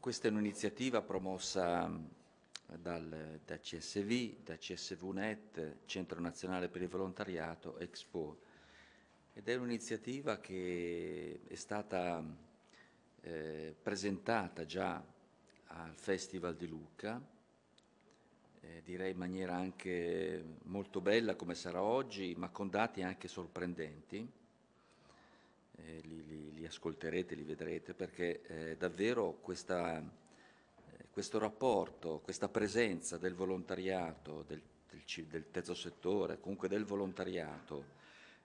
questa è un'iniziativa promossa dal, da CSV, da CSVNet, Centro Nazionale per il Volontariato, Expo. Ed è un'iniziativa che è stata eh, presentata già al Festival di Lucca, eh, direi in maniera anche molto bella come sarà oggi, ma con dati anche sorprendenti eh, li, li, li, ascolterete, li vedrete, perché eh, davvero questa, eh, questo rapporto, questa presenza del volontariato, del, del, del terzo settore, comunque del volontariato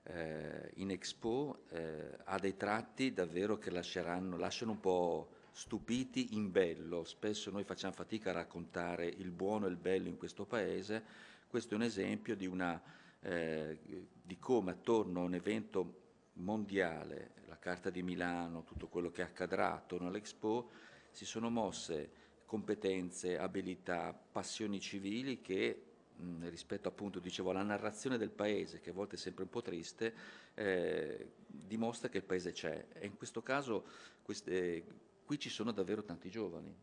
eh, in Expo eh, ha dei tratti davvero che lasceranno, lasciano un po' stupiti in bello. Spesso noi facciamo fatica a raccontare il buono e il bello in questo paese. Questo è un esempio di una... Eh, di come attorno a un evento mondiale, la Carta di Milano, tutto quello che accadrà attorno all'Expo, si sono mosse competenze, abilità, passioni civili che mh, rispetto appunto dicevo alla narrazione del paese che a volte è sempre un po' triste eh, dimostra che il paese c'è e in questo caso queste, qui ci sono davvero tanti giovani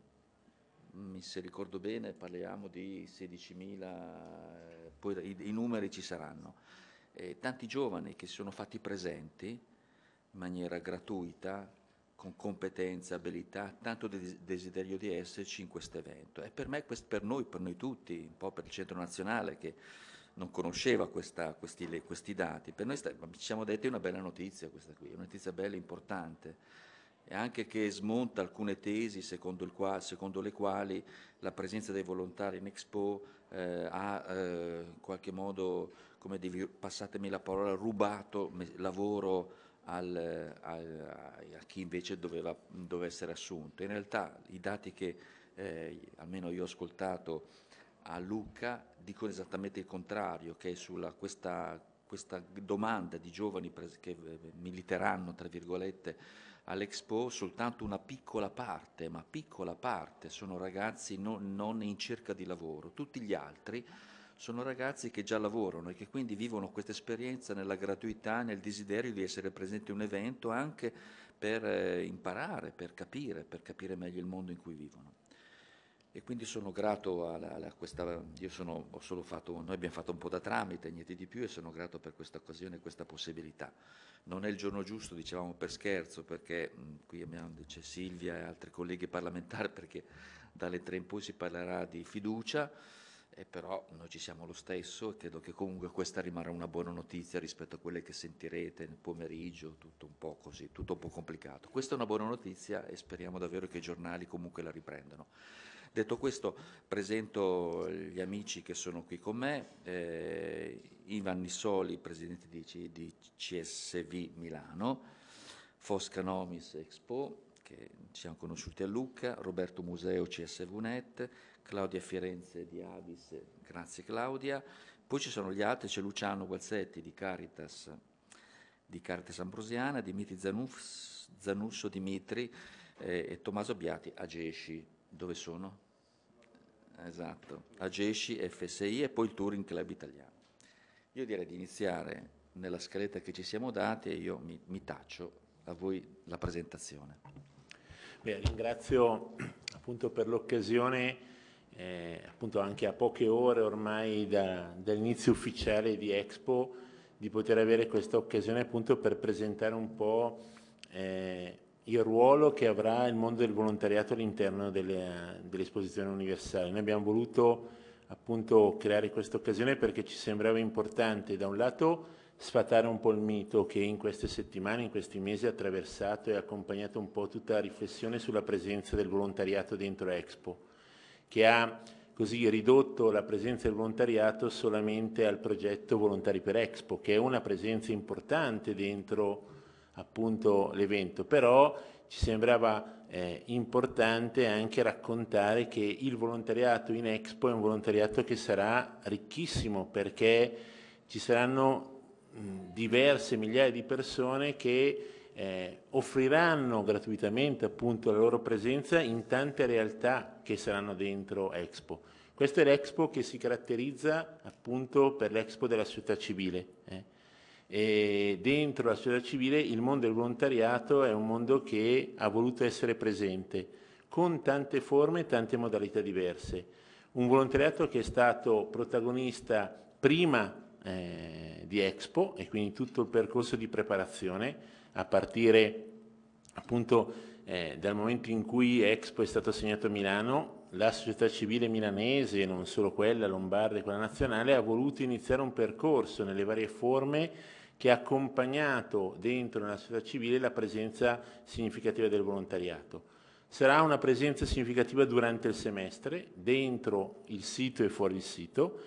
mm, se ricordo bene parliamo di 16.000, eh, poi i, i numeri ci saranno eh, tanti giovani che si sono fatti presenti in maniera gratuita, con competenza, abilità, tanto de- desiderio di esserci in questo evento. E per me, per noi, per noi tutti, un po' per il Centro Nazionale che non conosceva questa, questi, questi, dati, per noi ci siamo detti una bella notizia questa qui, una notizia bella e importante e anche che smonta alcune tesi secondo, qua, secondo, le quali la presenza dei volontari in Expo eh, ha eh, in qualche modo come devi, passatemi la parola, rubato lavoro al, al, a chi invece doveva, doveva, essere assunto. In realtà i dati che eh, almeno io ho ascoltato a Lucca dicono esattamente il contrario, che sulla questa, questa domanda di giovani che eh, militeranno, tra virgolette, all'Expo, soltanto una piccola parte, ma piccola parte, sono ragazzi non, non in cerca di lavoro, tutti gli altri sono ragazzi che già lavorano e che quindi vivono questa esperienza nella gratuità, nel desiderio di essere presenti a un evento anche per eh, imparare, per capire, per capire meglio il mondo in cui vivono. E quindi sono grato a questa, io sono, ho solo fatto, noi abbiamo fatto un po' da tramite, niente di più, e sono grato per questa occasione e questa possibilità. Non è il giorno giusto, dicevamo per scherzo, perché mh, mm, qui abbiamo, c'è Silvia e altri colleghi parlamentari, perché dalle tre in poi si parlerà di fiducia, e però noi ci siamo lo stesso e credo che comunque questa rimarrà una buona notizia rispetto a quelle che sentirete nel pomeriggio, tutto un po' così, tutto un po' complicato. Questa è una buona notizia e speriamo davvero che i giornali comunque la riprendano. Detto questo, presento gli amici che sono qui con me, eh, Ivan Nissoli, presidente di, di CSV Milano, Fosca Nomis Expo, che ci siamo conosciuti a Lucca, Roberto Museo CSV Net, Claudia Firenze di Avis, grazie Claudia. Poi ci sono gli altri, c'è Luciano Guazzetti di Caritas, di Caritas Ambrosiana, Dimitri Zanuf, Zanusso Dimitri eh, e Tommaso Biati a Gesci. Dove sono? Esatto, a Gesci, FSI e poi il Touring Club Italiano. Io direi di iniziare nella scaletta che ci siamo dati e io mi, mi taccio a voi la presentazione. Beh, ringrazio appunto per l'occasione eh, appunto anche a poche ore ormai da, dall'inizio ufficiale di Expo, di poter avere questa occasione appunto per presentare un po' eh, il ruolo che avrà il mondo del volontariato all'interno delle, dell'esposizione universale. Noi abbiamo voluto appunto creare questa occasione perché ci sembrava importante da un lato sfatare un po' il mito che in queste settimane, in questi mesi ha attraversato e accompagnato un po' tutta la riflessione sulla presenza del volontariato dentro Expo che ha così ridotto la presenza del volontariato solamente al progetto Volontari per Expo, che è una presenza importante dentro appunto l'evento, però ci sembrava eh, importante anche raccontare che il volontariato in Expo è un volontariato che sarà ricchissimo perché ci saranno mh, diverse migliaia di persone che eh, offriranno gratuitamente appunto la loro presenza in tante realtà che saranno dentro Expo. Questa è l'Expo che si caratterizza appunto per l'Expo della società civile. Eh. E dentro la società civile il mondo del volontariato è un mondo che ha voluto essere presente con tante forme e tante modalità diverse. Un volontariato che è stato protagonista prima eh, di Expo e quindi tutto il percorso di preparazione, a partire appunto eh, dal momento in cui Expo è stato assegnato a Milano, la società civile milanese, non solo quella lombarda e quella nazionale, ha voluto iniziare un percorso nelle varie forme che ha accompagnato dentro la società civile la presenza significativa del volontariato. Sarà una presenza significativa durante il semestre, dentro il sito e fuori il sito,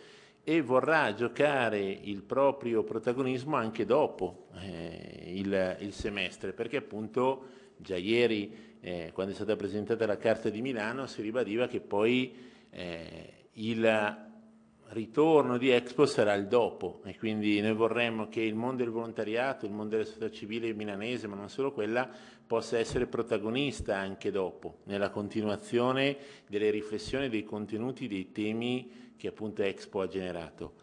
e vorrà giocare il proprio protagonismo anche dopo eh, il, il, semestre, perché appunto già ieri eh, quando è stata presentata la Carta di Milano si ribadiva che poi eh, il ritorno di Expo sarà il dopo e quindi noi vorremmo che il mondo del volontariato, il mondo della società civile milanese, ma non solo quella, possa essere protagonista anche dopo, nella continuazione delle riflessioni, dei contenuti, dei temi che appunto Expo ha generato.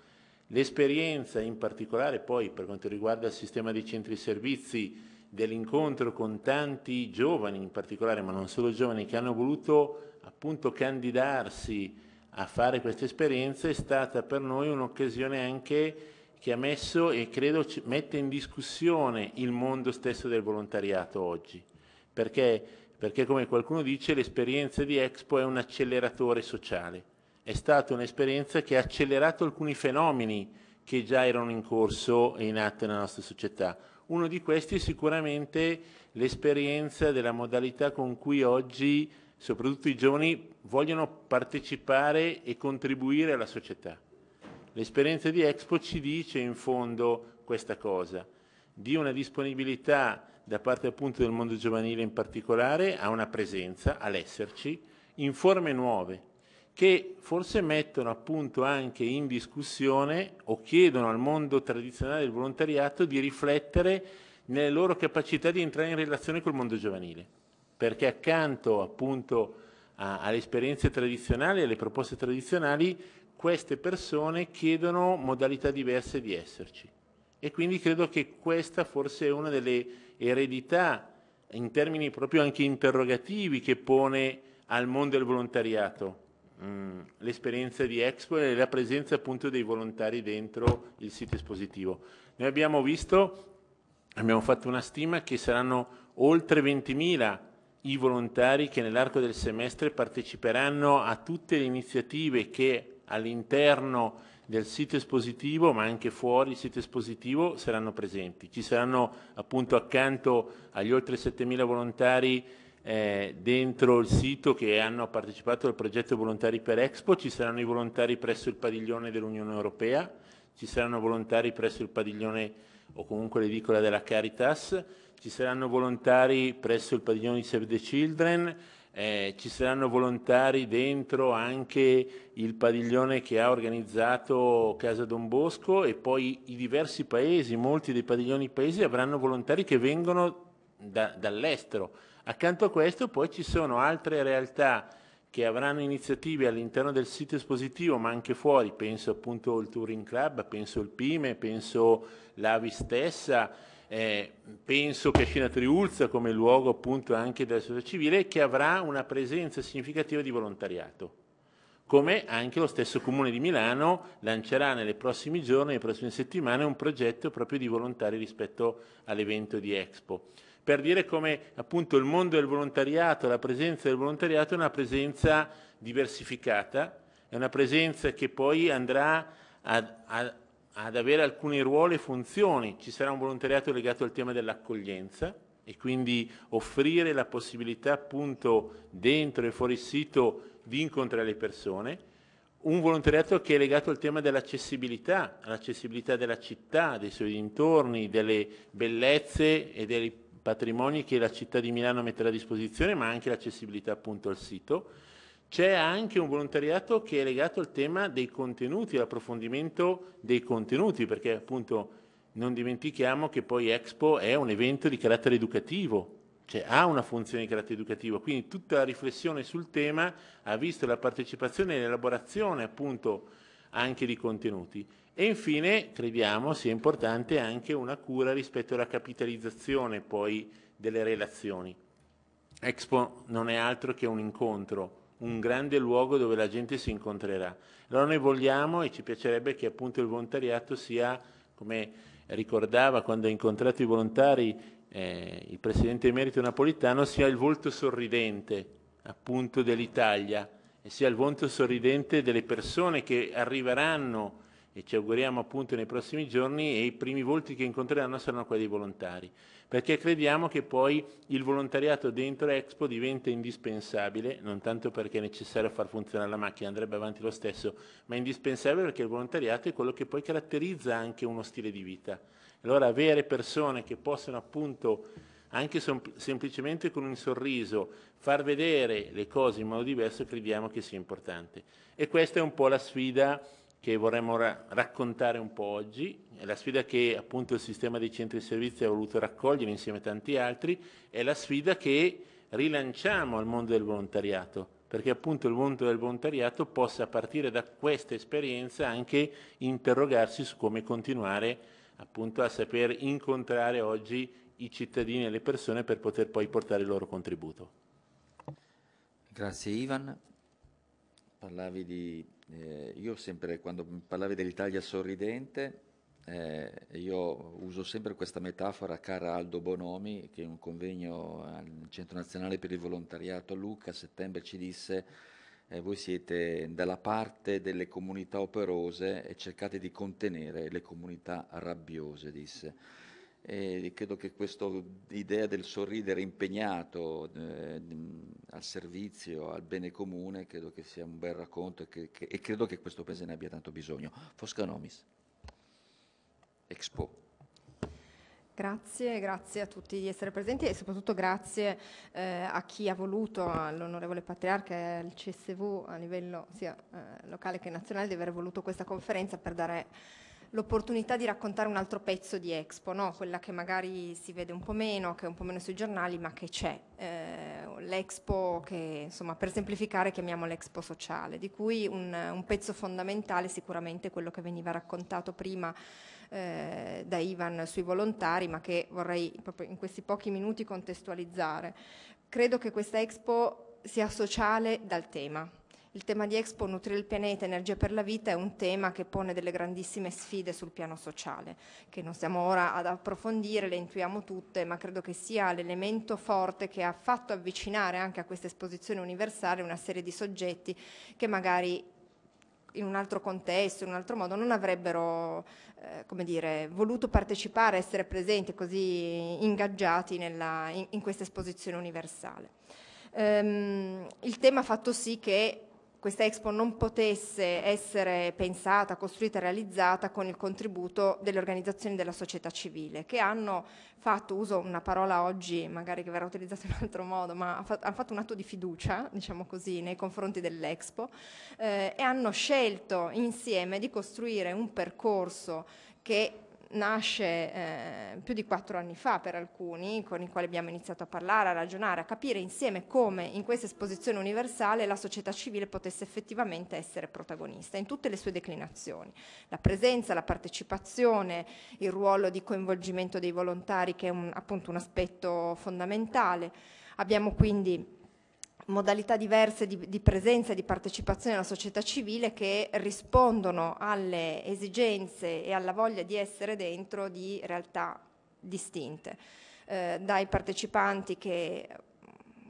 L'esperienza in particolare poi per quanto riguarda il sistema dei centri servizi, dell'incontro con tanti giovani in particolare, ma non solo giovani, che hanno voluto appunto candidarsi a fare queste esperienze, è stata per noi un'occasione anche che ha messo e credo mette in discussione il mondo stesso del volontariato oggi, perché, perché come qualcuno dice l'esperienza di Expo è un acceleratore sociale, è stata un'esperienza che ha accelerato alcuni fenomeni che già erano in corso e in atto nella nostra società. Uno di questi è sicuramente l'esperienza della modalità con cui oggi soprattutto i giovani vogliono partecipare e contribuire alla società L'esperienza di Expo ci dice in fondo questa cosa, di una disponibilità da parte appunto del mondo giovanile in particolare a una presenza, all'esserci, in forme nuove che forse mettono appunto anche in discussione o chiedono al mondo tradizionale del volontariato di riflettere nelle loro capacità di entrare in relazione col mondo giovanile, perché accanto appunto a, alle esperienze tradizionali, alle proposte tradizionali, queste persone chiedono modalità diverse di esserci. E quindi credo che questa forse è una delle eredità, in termini proprio anche interrogativi, che pone al mondo del volontariato mm, l'esperienza di Expo e la presenza appunto dei volontari dentro il sito espositivo. Noi abbiamo visto, abbiamo fatto una stima che saranno oltre 20.000 i volontari che nell'arco del semestre parteciperanno a tutte le iniziative che all'interno del sito espositivo, ma anche fuori il sito espositivo, saranno presenti. Ci saranno appunto accanto agli oltre 7.000 volontari eh, dentro il sito che hanno partecipato al progetto Volontari per Expo, ci saranno i volontari presso il padiglione dell'Unione Europea, ci saranno volontari presso il padiglione o comunque l'edicola della Caritas, ci saranno volontari presso il padiglione di Save the Children, eh, ci saranno volontari dentro anche il padiglione che ha organizzato Casa Don Bosco e poi i diversi paesi, molti dei padiglioni paesi avranno volontari che vengono da, dall'estero. Accanto a questo poi ci sono altre realtà che avranno iniziative all'interno del sito espositivo ma anche fuori, penso appunto il Touring Club, penso il Pime, penso l'Avi stessa, eh, penso Cascina Triulza come luogo appunto anche della società civile che avrà una presenza significativa di volontariato, come anche lo stesso Comune di Milano lancerà nei prossimi giorni, nelle prossime settimane, un progetto proprio di volontari rispetto all'evento di Expo per dire come appunto il mondo del volontariato, la presenza del volontariato è una presenza diversificata, è una presenza che poi andrà a, a, ad avere alcuni ruoli e funzioni. Ci sarà un volontariato legato al tema dell'accoglienza e quindi offrire la possibilità appunto dentro e fuori sito di incontrare le persone. Un volontariato che è legato al tema dell'accessibilità, all'accessibilità della città, dei suoi dintorni, delle bellezze e dei patrimoni che la città di Milano metterà a disposizione, ma anche l'accessibilità appunto al sito c'è anche un volontariato che è legato al tema dei contenuti, all'approfondimento dei contenuti, perché appunto non dimentichiamo che poi Expo è un evento di carattere educativo, cioè ha una funzione di carattere educativo, quindi tutta la riflessione sul tema ha visto la partecipazione e l'elaborazione appunto anche di contenuti. E infine crediamo sia importante anche una cura rispetto alla capitalizzazione poi delle relazioni. Expo non è altro che un incontro un grande luogo dove la gente si incontrerà. Allora noi vogliamo e ci piacerebbe che appunto il volontariato sia, come ricordava quando ha incontrato i volontari eh, il Presidente emerito napolitano, sia il volto sorridente appunto dell'Italia e sia il volto sorridente delle persone che arriveranno e ci auguriamo appunto nei prossimi giorni e i primi volti che incontreranno saranno quelli dei volontari, perché crediamo che poi il volontariato dentro Expo diventa indispensabile, non tanto perché è necessario far funzionare la macchina, andrebbe avanti lo stesso, ma indispensabile perché il volontariato è quello che poi caratterizza anche uno stile di vita. Allora avere persone che possono appunto anche semplicemente con un sorriso, far vedere le cose in modo diverso crediamo che sia importante. E questa è un po' la sfida che vorremmo ra raccontare un po' oggi, è la sfida che appunto il sistema dei centri di servizio ha voluto raccogliere insieme a tanti altri, è la sfida che rilanciamo al mondo del volontariato, perché appunto il mondo del volontariato possa partire da questa esperienza anche interrogarsi su come continuare appunto a saper incontrare oggi i cittadini e le persone per poter poi portare il loro contributo. Grazie Ivan, parlavi di eh, io sempre, quando parlavi dell'Italia sorridente, eh, io uso sempre questa metafora cara Aldo Bonomi, che in un convegno al Centro Nazionale per il Volontariato a Lucca a settembre ci disse eh, voi siete dalla parte delle comunità operose e cercate di contenere le comunità rabbiose, disse. E credo che questa idea del sorridere impegnato eh, al servizio, al bene comune, credo che sia un bel racconto e, che, che, e credo che questo paese ne abbia tanto bisogno. Fosca Nomis, Expo. Grazie, grazie a tutti di essere presenti e soprattutto grazie eh, a chi ha voluto, all'onorevole patriarca e al CSV a livello sia eh, locale che nazionale, di aver voluto questa conferenza per dare l'opportunità di raccontare un altro pezzo di Expo, no? quella che magari si vede un po' meno, che è un po' meno sui giornali, ma che c'è. Eh, L'Expo che, insomma, per semplificare, chiamiamo l'Expo sociale, di cui un, un pezzo fondamentale sicuramente quello che veniva raccontato prima eh, da Ivan sui volontari, ma che vorrei proprio in questi pochi minuti contestualizzare. Credo che questa Expo sia sociale dal tema, il tema di Expo Nutrire il pianeta, energia per la vita è un tema che pone delle grandissime sfide sul piano sociale, che non stiamo ora ad approfondire, le intuiamo tutte, ma credo che sia l'elemento forte che ha fatto avvicinare anche a questa esposizione universale una serie di soggetti che magari in un altro contesto, in un altro modo, non avrebbero eh, come dire, voluto partecipare, essere presenti, così ingaggiati nella, in, in questa esposizione universale. Um, il tema ha fatto sì che questa Expo non potesse essere pensata, costruita e realizzata con il contributo delle organizzazioni della società civile che hanno fatto, uso una parola oggi magari che verrà utilizzata in un altro modo, ma hanno fatto un atto di fiducia, diciamo così, nei confronti dell'Expo eh, e hanno scelto insieme di costruire un percorso che nasce eh, più di quattro anni fa per alcuni, con i quali abbiamo iniziato a parlare, a ragionare, a capire insieme come in questa esposizione universale la società civile potesse effettivamente essere protagonista in tutte le sue declinazioni. La presenza, la partecipazione, il ruolo di coinvolgimento dei volontari che è un, appunto un aspetto fondamentale. Abbiamo quindi modalità diverse di, di presenza e di partecipazione alla società civile che rispondono alle esigenze e alla voglia di essere dentro di realtà distinte, eh, dai partecipanti che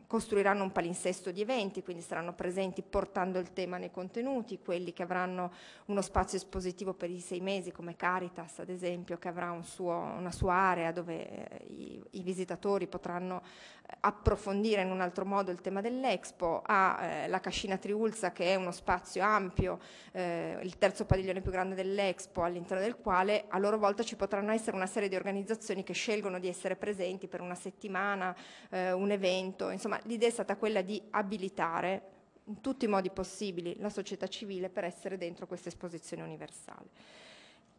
costruiranno un palinsesto di eventi, quindi saranno presenti portando il tema nei contenuti, quelli che avranno uno spazio espositivo per i sei mesi, come Caritas ad esempio, che avrà un suo, una sua area dove eh, i, i visitatori potranno approfondire in un altro modo il tema dell'Expo, ha eh, la Cascina Triulza che è uno spazio ampio, eh, il terzo padiglione più grande dell'Expo all'interno del quale a loro volta ci potranno essere una serie di organizzazioni che scelgono di essere presenti per una settimana, eh, un evento, insomma l'idea è stata quella di abilitare in tutti i modi possibili la società civile per essere dentro questa esposizione universale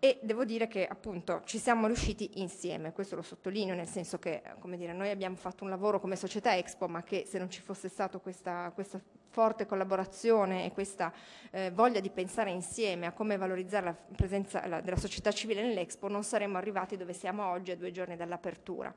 e devo dire che appunto ci siamo riusciti insieme, questo lo sottolineo, nel senso che eh, come dire, noi abbiamo fatto un lavoro come società Expo, ma che se non ci fosse stata questa, questa forte collaborazione e questa eh, voglia di pensare insieme a come valorizzare la presenza la, della società civile nell'Expo, non saremmo arrivati dove siamo oggi a due giorni dall'apertura.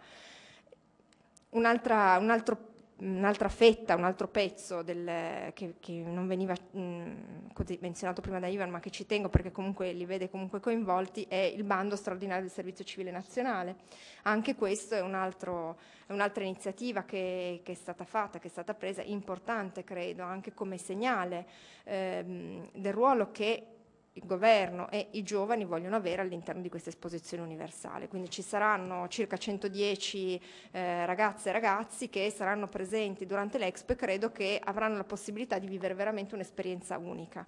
Un, altro punto un'altra fetta, un altro pezzo del, che, che, non veniva mh, mm, così menzionato prima da Ivan, ma che ci tengo perché comunque li vede comunque coinvolti, è il bando straordinario del Servizio Civile Nazionale. Anche questo è, un altro, è un'altra iniziativa che, che, è stata fatta, che è stata presa, importante credo, anche come segnale ehm, del ruolo che il governo e i giovani vogliono avere all'interno di questa esposizione universale. Quindi ci saranno circa 110 eh, ragazze e ragazzi che saranno presenti durante l'Expo e credo che avranno la possibilità di vivere veramente un'esperienza unica.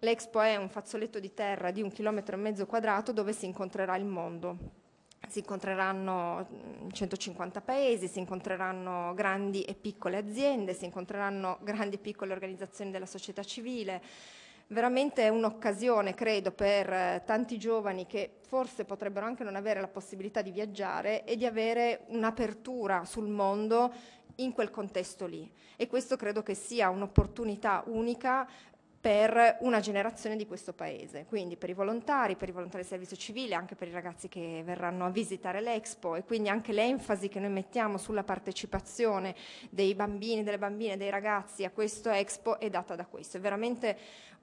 L'Expo è un fazzoletto di terra di un chilometro e mezzo quadrato dove si incontrerà il mondo si incontreranno 150 mm, paesi, si incontreranno grandi e piccole aziende, si incontreranno grandi e piccole organizzazioni della società civile, veramente è un'occasione, credo, per eh, tanti giovani che forse potrebbero anche non avere la possibilità di viaggiare e di avere un'apertura sul mondo in quel contesto lì. E questo credo che sia un'opportunità unica per una generazione di questo paese, quindi per i volontari, per i volontari del servizio civile, anche per i ragazzi che verranno a visitare l'Expo e quindi anche l'enfasi che noi mettiamo sulla partecipazione dei bambini, delle bambine, dei ragazzi a questo Expo è data da questo. È veramente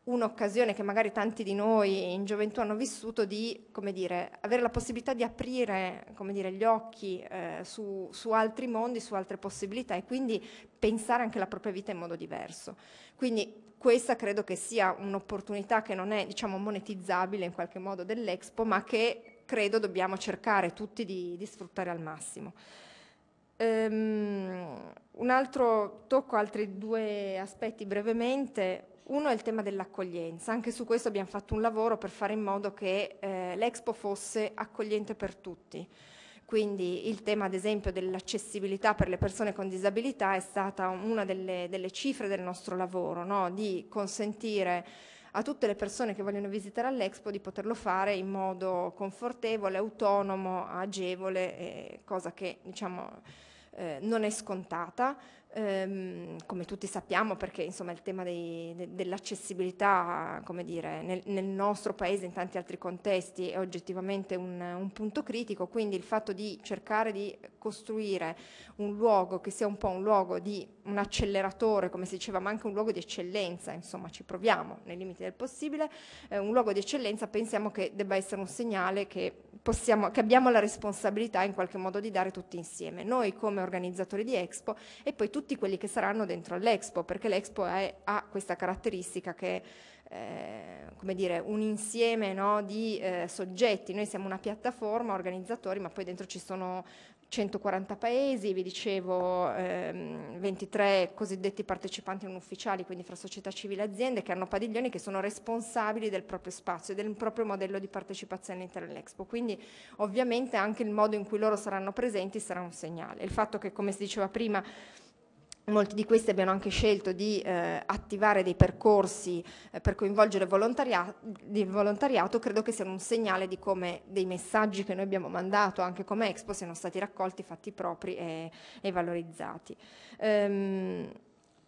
un'occasione che magari tanti di noi in gioventù hanno vissuto di come dire, avere la possibilità di aprire dire, gli occhi eh, su, su, altri mondi, su altre possibilità e quindi pensare anche la propria vita in modo diverso. Quindi questa credo che sia un'opportunità che non è diciamo, monetizzabile in qualche modo dell'Expo, ma che credo dobbiamo cercare tutti di, di sfruttare al massimo. Um, un altro, tocco altri due aspetti brevemente. Uno è il tema dell'accoglienza, anche su questo abbiamo fatto un lavoro per fare in modo che eh, l'Expo fosse accogliente per tutti. Quindi il tema ad esempio dell'accessibilità per le persone con disabilità è stata una delle, delle cifre del nostro lavoro, no? di consentire a tutte le persone che vogliono visitare all'Expo di poterlo fare in modo confortevole, autonomo, agevole, eh, cosa che diciamo, eh, non è scontata ehm, come tutti sappiamo, perché insomma, il tema dei, de, dell'accessibilità, come dire, nel, nel, nostro paese, e in tanti altri contesti, è oggettivamente un, un, punto critico, quindi il fatto di cercare di costruire un luogo che sia un po' un luogo di un acceleratore, come si diceva, ma anche un luogo di eccellenza, insomma, ci proviamo nei limiti del possibile, eh, un luogo di eccellenza pensiamo che debba essere un segnale che possiamo, che abbiamo la responsabilità in qualche modo di dare tutti insieme, noi come organizzatori di Expo e poi tutti quelli che saranno dentro all'Expo, perché l'Expo è, ha questa caratteristica che eh, come dire, un insieme no, di eh, soggetti. Noi siamo una piattaforma, organizzatori, ma poi dentro ci sono 140 paesi, vi dicevo ehm, 23 cosiddetti partecipanti non ufficiali, quindi fra società civile e aziende che hanno padiglioni che sono responsabili del proprio spazio e del proprio modello di partecipazione all'interno dell'Expo. Quindi ovviamente anche il modo in cui loro saranno presenti sarà un segnale. Il fatto che, come si diceva prima, Molti di questi abbiano anche scelto di eh, attivare dei percorsi eh, per coinvolgere volontariato, il volontariato, credo che sia un segnale di come dei messaggi che noi abbiamo mandato anche come Expo siano stati raccolti, fatti propri e, e valorizzati. Um,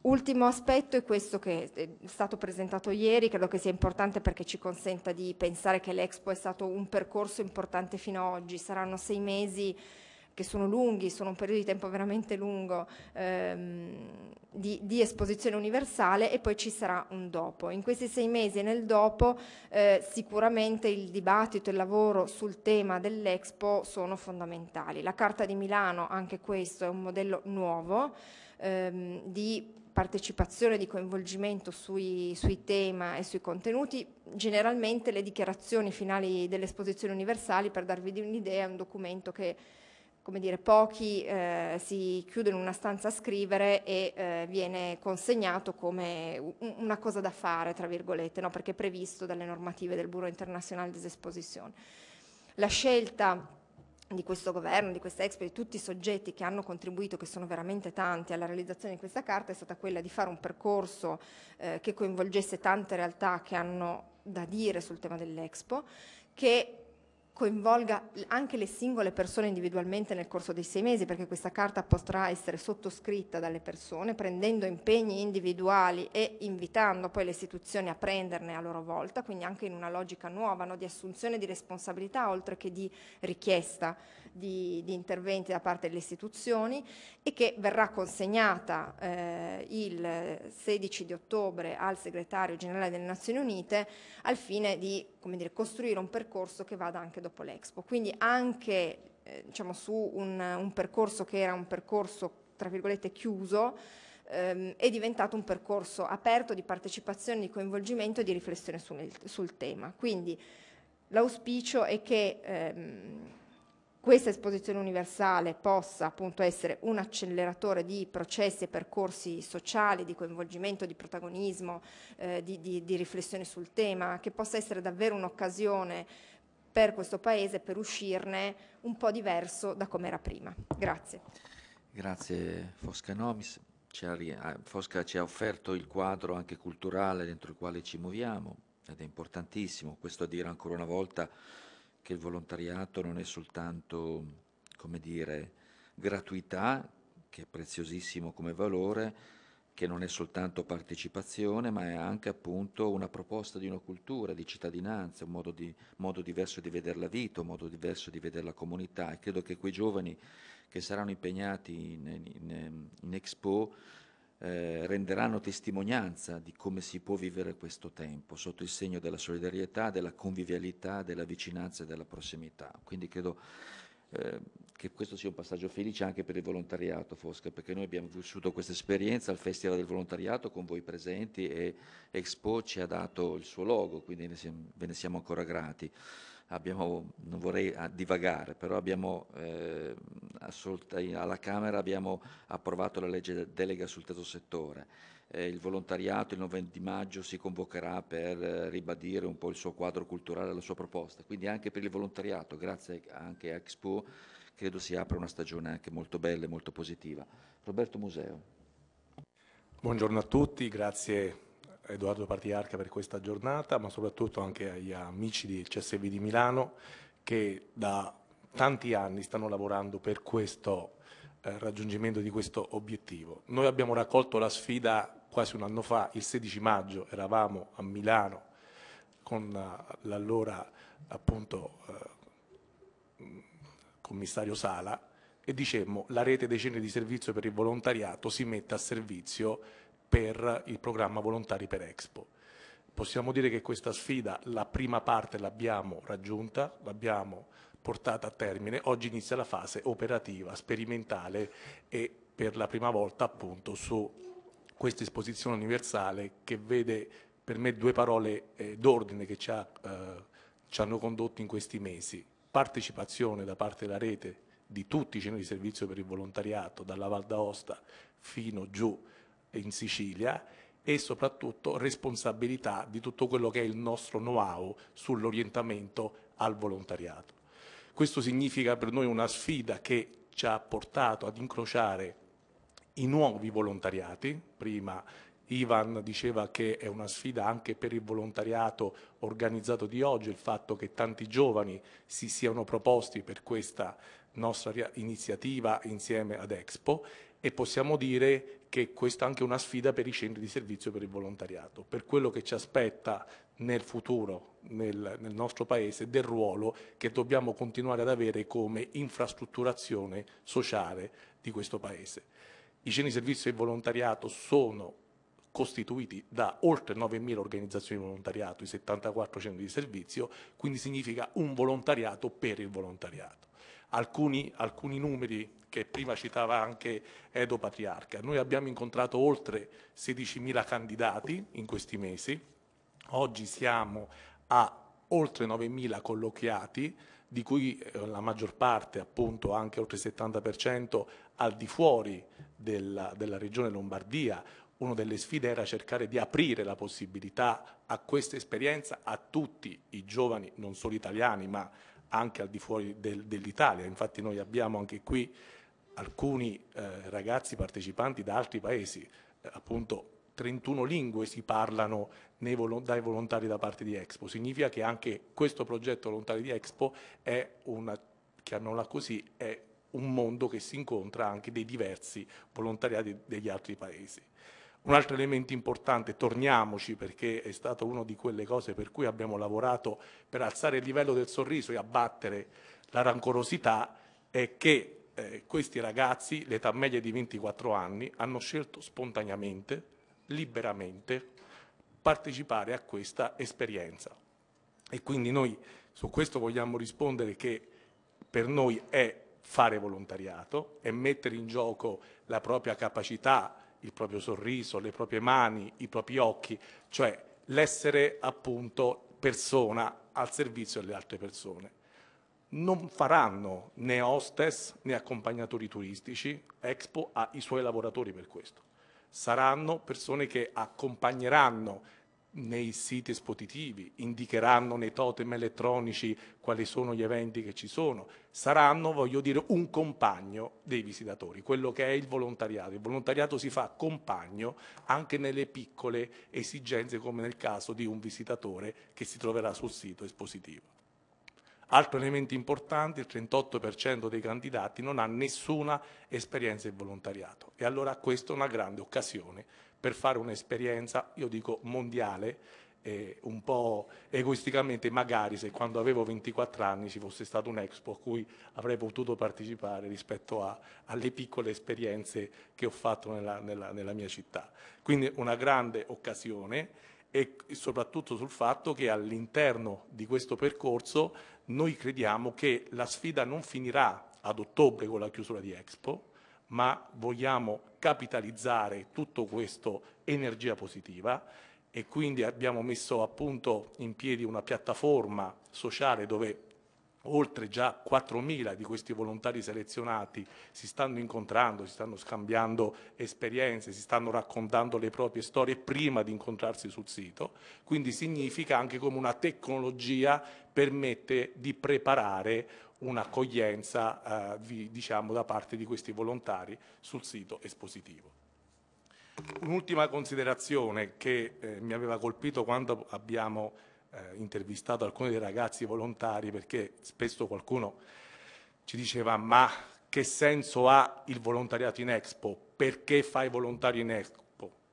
Ultimo aspetto è questo che è stato presentato ieri, credo che sia importante perché ci consenta di pensare che l'Expo è stato un percorso importante fino ad oggi, saranno sei mesi che sono lunghi, sono un periodo di tempo veramente lungo ehm, di, di, esposizione universale e poi ci sarà un dopo. In questi sei mesi e nel dopo eh, sicuramente il dibattito e il lavoro sul tema dell'Expo sono fondamentali. La Carta di Milano, anche questo, è un modello nuovo ehm, di partecipazione, di coinvolgimento sui, sui temi e sui contenuti. Generalmente le dichiarazioni finali dell'esposizione universale, per darvi un'idea, è un documento che come dire, pochi eh, si chiudono in una stanza a scrivere e eh, viene consegnato come una cosa da fare, tra virgolette, no? perché è previsto dalle normative del Bureau Internazionale des Expositions. La scelta di questo governo, di questa Expo, di tutti i soggetti che hanno contribuito, che sono veramente tanti, alla realizzazione di questa carta è stata quella di fare un percorso eh, che coinvolgesse tante realtà che hanno da dire sul tema dell'Expo, che coinvolga anche le singole persone individualmente nel corso dei sei mesi, perché questa carta potrà essere sottoscritta dalle persone, prendendo impegni individuali e invitando poi le istituzioni a prenderne a loro volta, quindi anche in una logica nuova no, di assunzione di responsabilità, oltre che di richiesta di, di, interventi da parte delle istituzioni, e che verrà consegnata eh, il 16 di ottobre al segretario generale delle Nazioni Unite al fine di come dire, costruire un percorso che vada anche dopo l'Expo. Quindi anche eh, diciamo, su un, un, percorso che era un percorso tra virgolette chiuso ehm, è diventato un percorso aperto di partecipazione, di coinvolgimento e di riflessione sul, sul tema. Quindi l'auspicio è che ehm, questa esposizione universale possa appunto essere un acceleratore di processi e percorsi sociali, di coinvolgimento, di protagonismo, eh, di, di, di riflessione sul tema, che possa essere davvero un'occasione per questo Paese per uscirne un po' diverso da come era prima. Grazie. Grazie Fosca Nomis. Ah, Fosca ci ha offerto il quadro anche culturale dentro il quale ci muoviamo ed è importantissimo questo a dire ancora una volta che il volontariato non è soltanto, come dire, gratuità, che è preziosissimo come valore, che non è soltanto partecipazione, ma è anche appunto una proposta di una cultura, di cittadinanza, un modo, di, modo diverso di vedere la vita, un modo diverso di vedere la comunità. E credo che quei giovani che saranno impegnati in, in, in Expo eh, renderanno testimonianza di come si può vivere questo tempo sotto il segno della solidarietà, della convivialità, della vicinanza e della prossimità. Quindi credo eh, che questo sia un passaggio felice anche per il volontariato Fosca, perché noi abbiamo vissuto questa esperienza al Festival del Volontariato con voi presenti e Expo ci ha dato il suo logo, quindi ne siamo, ve ne siamo ancora grati abbiamo, non vorrei ah, divagare, però abbiamo, eh, assolta, alla Camera abbiamo approvato la legge delega sul terzo settore. Eh, il volontariato il 9 di maggio si convocherà per eh, ribadire un po' il suo quadro culturale, la sua proposta. Quindi anche per il volontariato, grazie anche a Expo, credo si apra una stagione anche molto bella e molto positiva. Roberto Museo. Buongiorno a tutti, grazie Edoardo Partiarca per questa giornata, ma soprattutto anche agli amici di CSV di Milano che da tanti anni stanno lavorando per questo eh, raggiungimento di questo obiettivo. Noi abbiamo raccolto la sfida quasi un anno fa, il 16 maggio eravamo a Milano con eh, l'allora appunto uh, commissario Sala e dicemmo la rete dei centri di servizio per il volontariato si mette a servizio per il programma Volontari per Expo. Possiamo dire che questa sfida, la prima parte l'abbiamo raggiunta, l'abbiamo portata a termine, oggi inizia la fase operativa, sperimentale e per la prima volta appunto su questa esposizione universale che vede per me due parole eh, d'ordine che ci, ha, eh, ci hanno condotto in questi mesi. Partecipazione da parte della rete di tutti i centri di servizio per il volontariato, dalla Val d'Aosta fino giù in Sicilia e soprattutto responsabilità di tutto quello che è il nostro know-how sull'orientamento al volontariato. Questo significa per noi una sfida che ci ha portato ad incrociare i nuovi volontariati, prima Ivan diceva che è una sfida anche per il volontariato organizzato di oggi, il fatto che tanti giovani si siano proposti per questa nostra iniziativa insieme ad Expo e possiamo dire che questa è anche una sfida per i centri di servizio per il volontariato, per quello che ci aspetta nel futuro, nel, nel nostro Paese, del ruolo che dobbiamo continuare ad avere come infrastrutturazione sociale di questo Paese. I centri di servizio e il volontariato sono costituiti da oltre 9.000 organizzazioni di volontariato, i 74 centri di servizio, quindi significa un volontariato per il volontariato. Alcuni, alcuni numeri che prima citava anche Edo Patriarca. Noi abbiamo incontrato oltre 16.000 candidati in questi mesi, oggi siamo a oltre 9.000 colloquiati, di cui eh, la maggior parte, appunto anche oltre il 70%, al di fuori della, della regione Lombardia, una delle sfide era cercare di aprire la possibilità a questa esperienza a tutti i giovani, non solo italiani, ma anche al di fuori del, dell'Italia. Infatti noi abbiamo anche qui alcuni eh, ragazzi partecipanti da altri paesi, eh, appunto 31 lingue si parlano vol dai volontari da parte di Expo, significa che anche questo progetto volontari di Expo è una, chiamiamola così, è un mondo che si incontra anche dei diversi volontariati degli altri paesi. Un altro elemento importante, torniamoci perché è stata una di quelle cose per cui abbiamo lavorato per alzare il livello del sorriso e abbattere la rancorosità, è che eh, questi ragazzi, l'età media di 24 anni, hanno scelto spontaneamente, liberamente, partecipare a questa esperienza. E quindi noi su questo vogliamo rispondere che per noi è fare volontariato, è mettere in gioco la propria capacità, il proprio sorriso, le proprie mani, i propri occhi, cioè l'essere appunto persona al servizio delle altre persone non faranno né hostess né accompagnatori turistici, Expo ha i suoi lavoratori per questo, saranno persone che accompagneranno nei siti espositivi, indicheranno nei totem elettronici quali sono gli eventi che ci sono, saranno, voglio dire, un compagno dei visitatori, quello che è il volontariato. Il volontariato si fa compagno anche nelle piccole esigenze come nel caso di un visitatore che si troverà sul sito espositivo. Altro elemento importante, il 38% dei candidati non ha nessuna esperienza in volontariato e allora questa è una grande occasione per fare un'esperienza, io dico mondiale, eh, un po' egoisticamente magari se quando avevo 24 anni ci fosse stato un Expo a cui avrei potuto partecipare rispetto a, alle piccole esperienze che ho fatto nella, nella, nella mia città. Quindi una grande occasione e soprattutto sul fatto che all'interno di questo percorso noi crediamo che la sfida non finirà ad ottobre con la chiusura di Expo, ma vogliamo capitalizzare tutto questo energia positiva e quindi abbiamo messo appunto in piedi una piattaforma sociale dove oltre già 4.000 di questi volontari selezionati si stanno incontrando, si stanno scambiando esperienze, si stanno raccontando le proprie storie prima di incontrarsi sul sito, quindi significa anche come una tecnologia permette di preparare un'accoglienza eh, diciamo, da parte di questi volontari sul sito espositivo. Un'ultima considerazione che eh, mi aveva colpito quando abbiamo eh, intervistato alcuni dei ragazzi volontari perché spesso qualcuno ci diceva ma che senso ha il volontariato in Expo? Perché fai volontario in Expo?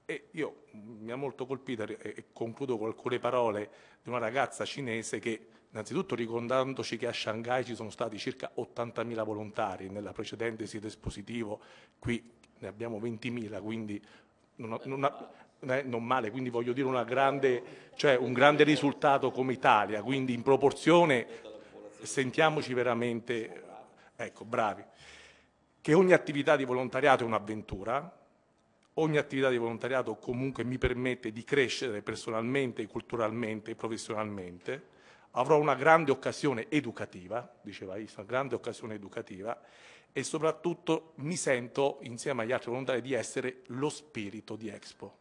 E io mm, mi ha molto colpito e concludo con alcune parole di una ragazza cinese che innanzitutto ricordandoci che a Shanghai ci sono stati circa 80.000 volontari nella precedente sito espositivo, qui ne abbiamo 20.000, quindi non, non, eh, non male, quindi voglio dire grande, cioè un grande risultato come Italia, quindi in proporzione sentiamoci veramente ecco, bravi, che ogni attività di volontariato è un'avventura, ogni attività di volontariato comunque mi permette di crescere personalmente, culturalmente professionalmente, avrò una grande occasione educativa, diceva Isa, una grande occasione educativa e soprattutto mi sento insieme agli altri volontari di essere lo spirito di Expo.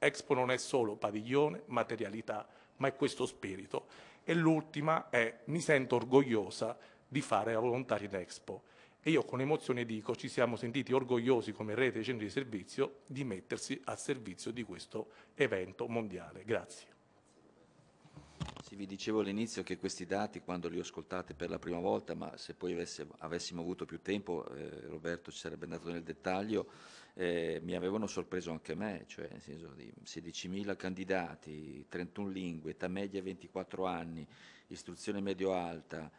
Expo non è solo padiglione, materialità, ma è questo spirito. E l'ultima è mi sento orgogliosa di fare la Volontaria Expo. E io con emozione dico ci siamo sentiti orgogliosi come rete dei centri di servizio di mettersi a servizio di questo evento mondiale. Grazie. Sì, vi dicevo all'inizio che questi dati, quando li ho ascoltati per la prima volta, ma se poi avesse, avessimo avuto più tempo, eh, Roberto ci sarebbe andato nel dettaglio, eh, mi avevano sorpreso anche me, cioè nel senso di 16.000 candidati, 31 lingue, età media 24 anni, istruzione medio-alta,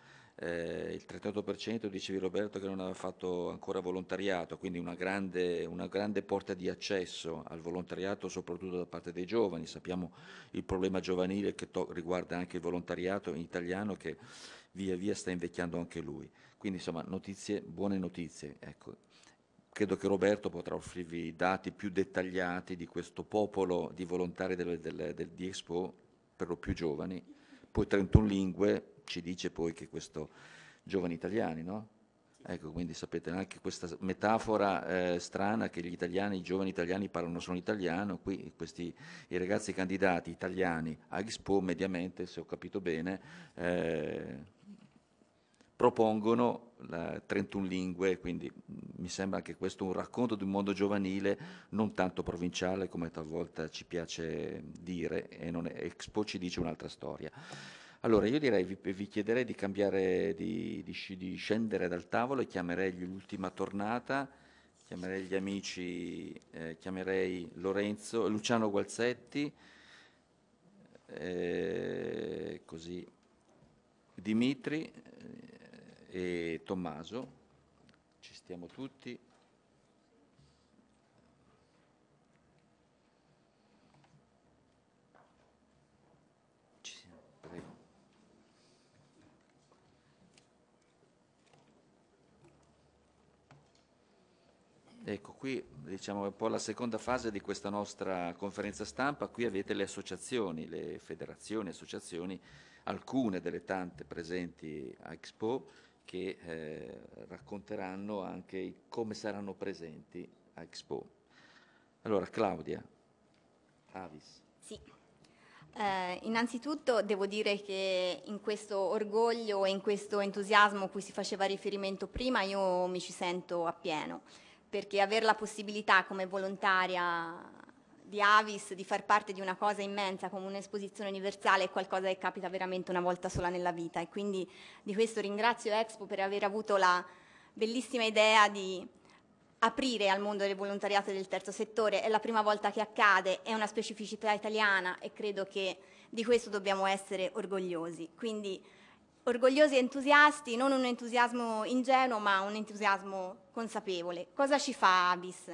eh, il 38% dicevi Roberto che non aveva fatto ancora volontariato, quindi una grande, una grande, porta di accesso al volontariato soprattutto da parte dei giovani, sappiamo il problema giovanile che riguarda anche il volontariato in italiano che via via sta invecchiando anche lui, quindi insomma notizie, buone notizie, ecco credo che Roberto potrà offrirvi dati più dettagliati di questo popolo di volontari del, del, del, di Expo, per lo più giovani. Poi 31 lingue ci dice poi che questo giovani italiani, no? Ecco, quindi sapete anche questa metafora eh, strana che gli italiani, i giovani italiani parlano solo italiano, qui questi, i ragazzi candidati italiani a Expo mediamente, se ho capito bene, eh, propongono 31 lingue, quindi mm, mi sembra anche questo un racconto di un mondo giovanile non tanto provinciale come talvolta ci piace dire e non è, Expo ci dice un'altra storia. Allora io direi, vi, vi chiederei di cambiare, di, di, di scendere dal tavolo e chiamerei l'ultima tornata, chiamerei gli amici, eh, chiamerei Lorenzo, Luciano Gualzetti, eh, così, Dimitri, e Tommaso, ci stiamo tutti. Ecco, qui diciamo un po' la seconda fase di questa nostra conferenza stampa, qui avete le associazioni, le federazioni, associazioni, alcune delle tante presenti a Expo, che eh, racconteranno anche come saranno presenti a Expo. Allora, Claudia, Avis. Sì. Eh, innanzitutto devo dire che in questo orgoglio e in questo entusiasmo a cui si faceva riferimento prima io mi ci sento appieno perché avere la possibilità come volontaria di Avis, di far parte di una cosa immensa come un'esposizione universale è qualcosa che capita veramente una volta sola nella vita e quindi di questo ringrazio Expo per aver avuto la bellissima idea di aprire al mondo del volontariato del terzo settore, è la prima volta che accade, è una specificità italiana e credo che di questo dobbiamo essere orgogliosi. Quindi orgogliosi e entusiasti, non un entusiasmo ingenuo ma un entusiasmo consapevole. Cosa ci fa Avis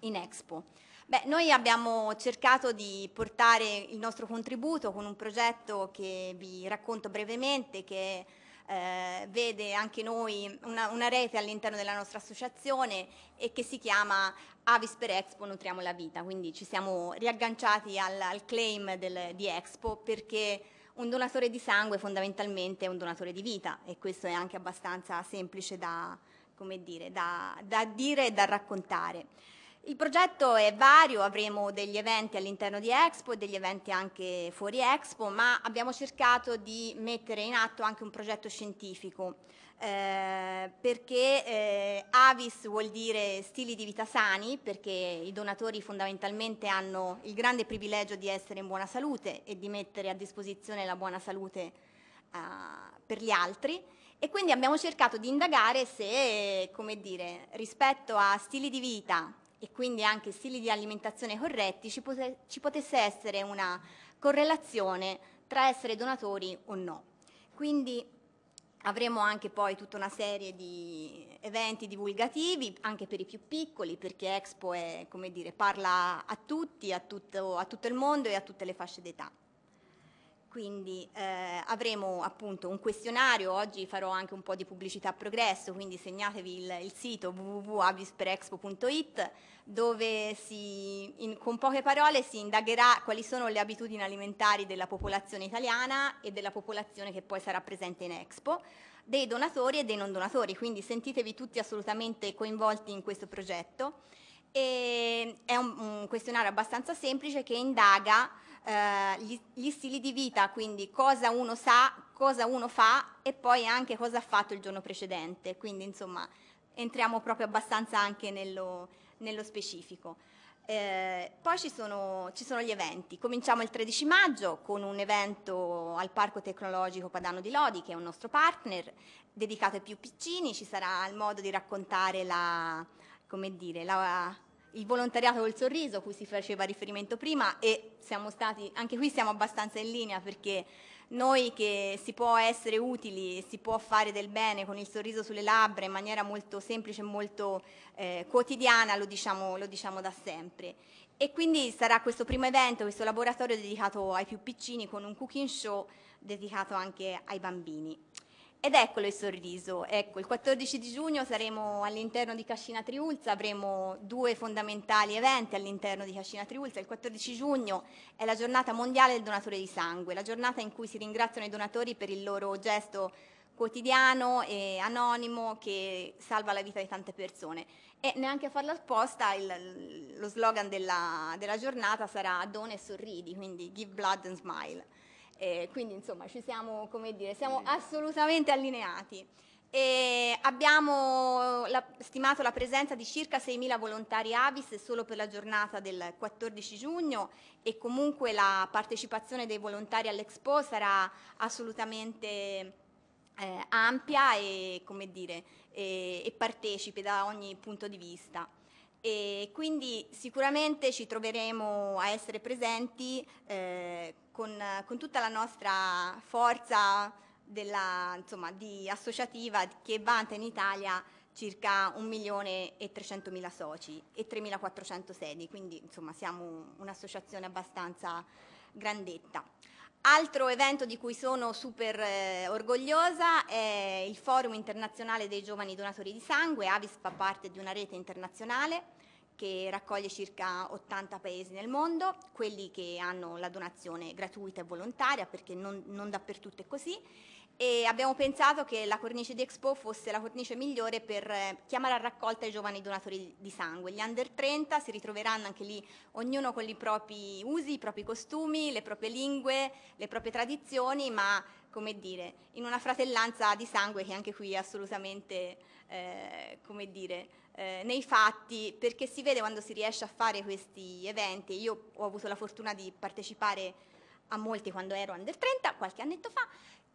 in Expo? Beh, noi abbiamo cercato di portare il nostro contributo con un progetto che vi racconto brevemente, che eh, vede anche noi una, una rete all'interno della nostra associazione e che si chiama Avis per Expo Nutriamo la Vita, quindi ci siamo riagganciati al, al claim del, di Expo perché un donatore di sangue fondamentalmente è un donatore di vita e questo è anche abbastanza semplice da, dire, da, da dire e da raccontare. Il progetto è vario, avremo degli eventi all'interno di Expo e degli eventi anche fuori Expo, ma abbiamo cercato di mettere in atto anche un progetto scientifico. Eh, perché eh, Avis vuol dire stili di vita sani, perché i donatori fondamentalmente hanno il grande privilegio di essere in buona salute e di mettere a disposizione la buona salute eh, per gli altri e quindi abbiamo cercato di indagare se, come dire, rispetto a stili di vita, e quindi anche stili di alimentazione corretti ci, pote ci potesse essere una correlazione tra essere donatori o no. Quindi avremo anche poi tutta una serie di eventi divulgativi, anche per i più piccoli, perché Expo è, dire, parla a tutti, a tutto, a tutto il mondo e a tutte le fasce d'età. Quindi eh, avremo appunto un questionario, oggi farò anche un po' di pubblicità a progresso, quindi segnatevi il, il sito www.abisperexpo.it dove si, in, con poche parole si indagherà quali sono le abitudini alimentari della popolazione italiana e della popolazione che poi sarà presente in Expo, dei donatori e dei non donatori, quindi sentitevi tutti assolutamente coinvolti in questo progetto. E è un, un questionario abbastanza semplice che indaga eh, gli, gli, stili di vita, quindi cosa uno sa, cosa uno fa e poi anche cosa ha fatto il giorno precedente, quindi insomma entriamo proprio abbastanza anche nello, nello specifico. Eh, poi ci sono, ci sono, gli eventi. Cominciamo il 13 maggio con un evento al Parco Tecnologico Padano di Lodi, che è un nostro partner, dedicato ai più piccini. Ci sarà il modo di raccontare la, come dire, la, il volontariato col sorriso, cui si faceva riferimento prima, e siamo stati, anche qui siamo abbastanza in linea perché noi che si può essere utili, si può fare del bene con il sorriso sulle labbra in maniera molto semplice e molto eh, quotidiana, lo diciamo, lo diciamo da sempre. E quindi sarà questo primo evento, questo laboratorio dedicato ai più piccini con un cooking show dedicato anche ai bambini. Ed eccolo il sorriso, ecco, il 14 di giugno saremo all'interno di Cascina Triulza, avremo due fondamentali eventi all'interno di Cascina Triulza, il 14 giugno è la giornata mondiale del donatore di sangue, la giornata in cui si ringraziano i donatori per il loro gesto quotidiano e anonimo che salva la vita di tante persone. E neanche a farla apposta il, lo slogan della, della giornata sarà Dona e sorridi, quindi Give Blood and Smile. Eh, quindi insomma ci siamo, come dire, siamo assolutamente allineati. E abbiamo la, stimato la presenza di circa 6.000 volontari Avis solo per la giornata del 14 giugno e comunque la partecipazione dei volontari all'Expo sarà assolutamente eh, ampia e, dire, e, e partecipe da ogni punto di vista e quindi sicuramente ci troveremo a essere presenti eh, con, con, tutta la nostra forza della, insomma, di associativa che vanta in Italia circa 1.300.000 soci e 3.400 sedi, quindi insomma siamo un'associazione abbastanza grandetta. Altro evento di cui sono super eh, orgogliosa è il Forum internazionale dei giovani donatori di sangue. Avis fa parte di una rete internazionale che raccoglie circa 80 paesi nel mondo, quelli che hanno la donazione gratuita e volontaria perché non, non dappertutto è così e abbiamo pensato che la cornice di Expo fosse la cornice migliore per eh, chiamare a raccolta i giovani donatori di sangue. Gli under 30 si ritroveranno anche lì, ognuno con i propri usi, i propri costumi, le proprie lingue, le proprie tradizioni, ma come dire, in una fratellanza di sangue che anche qui è assolutamente, eh, come dire, eh, nei fatti, perché si vede quando si riesce a fare questi eventi. Io ho avuto la fortuna di partecipare a molti quando ero under 30, qualche annetto fa,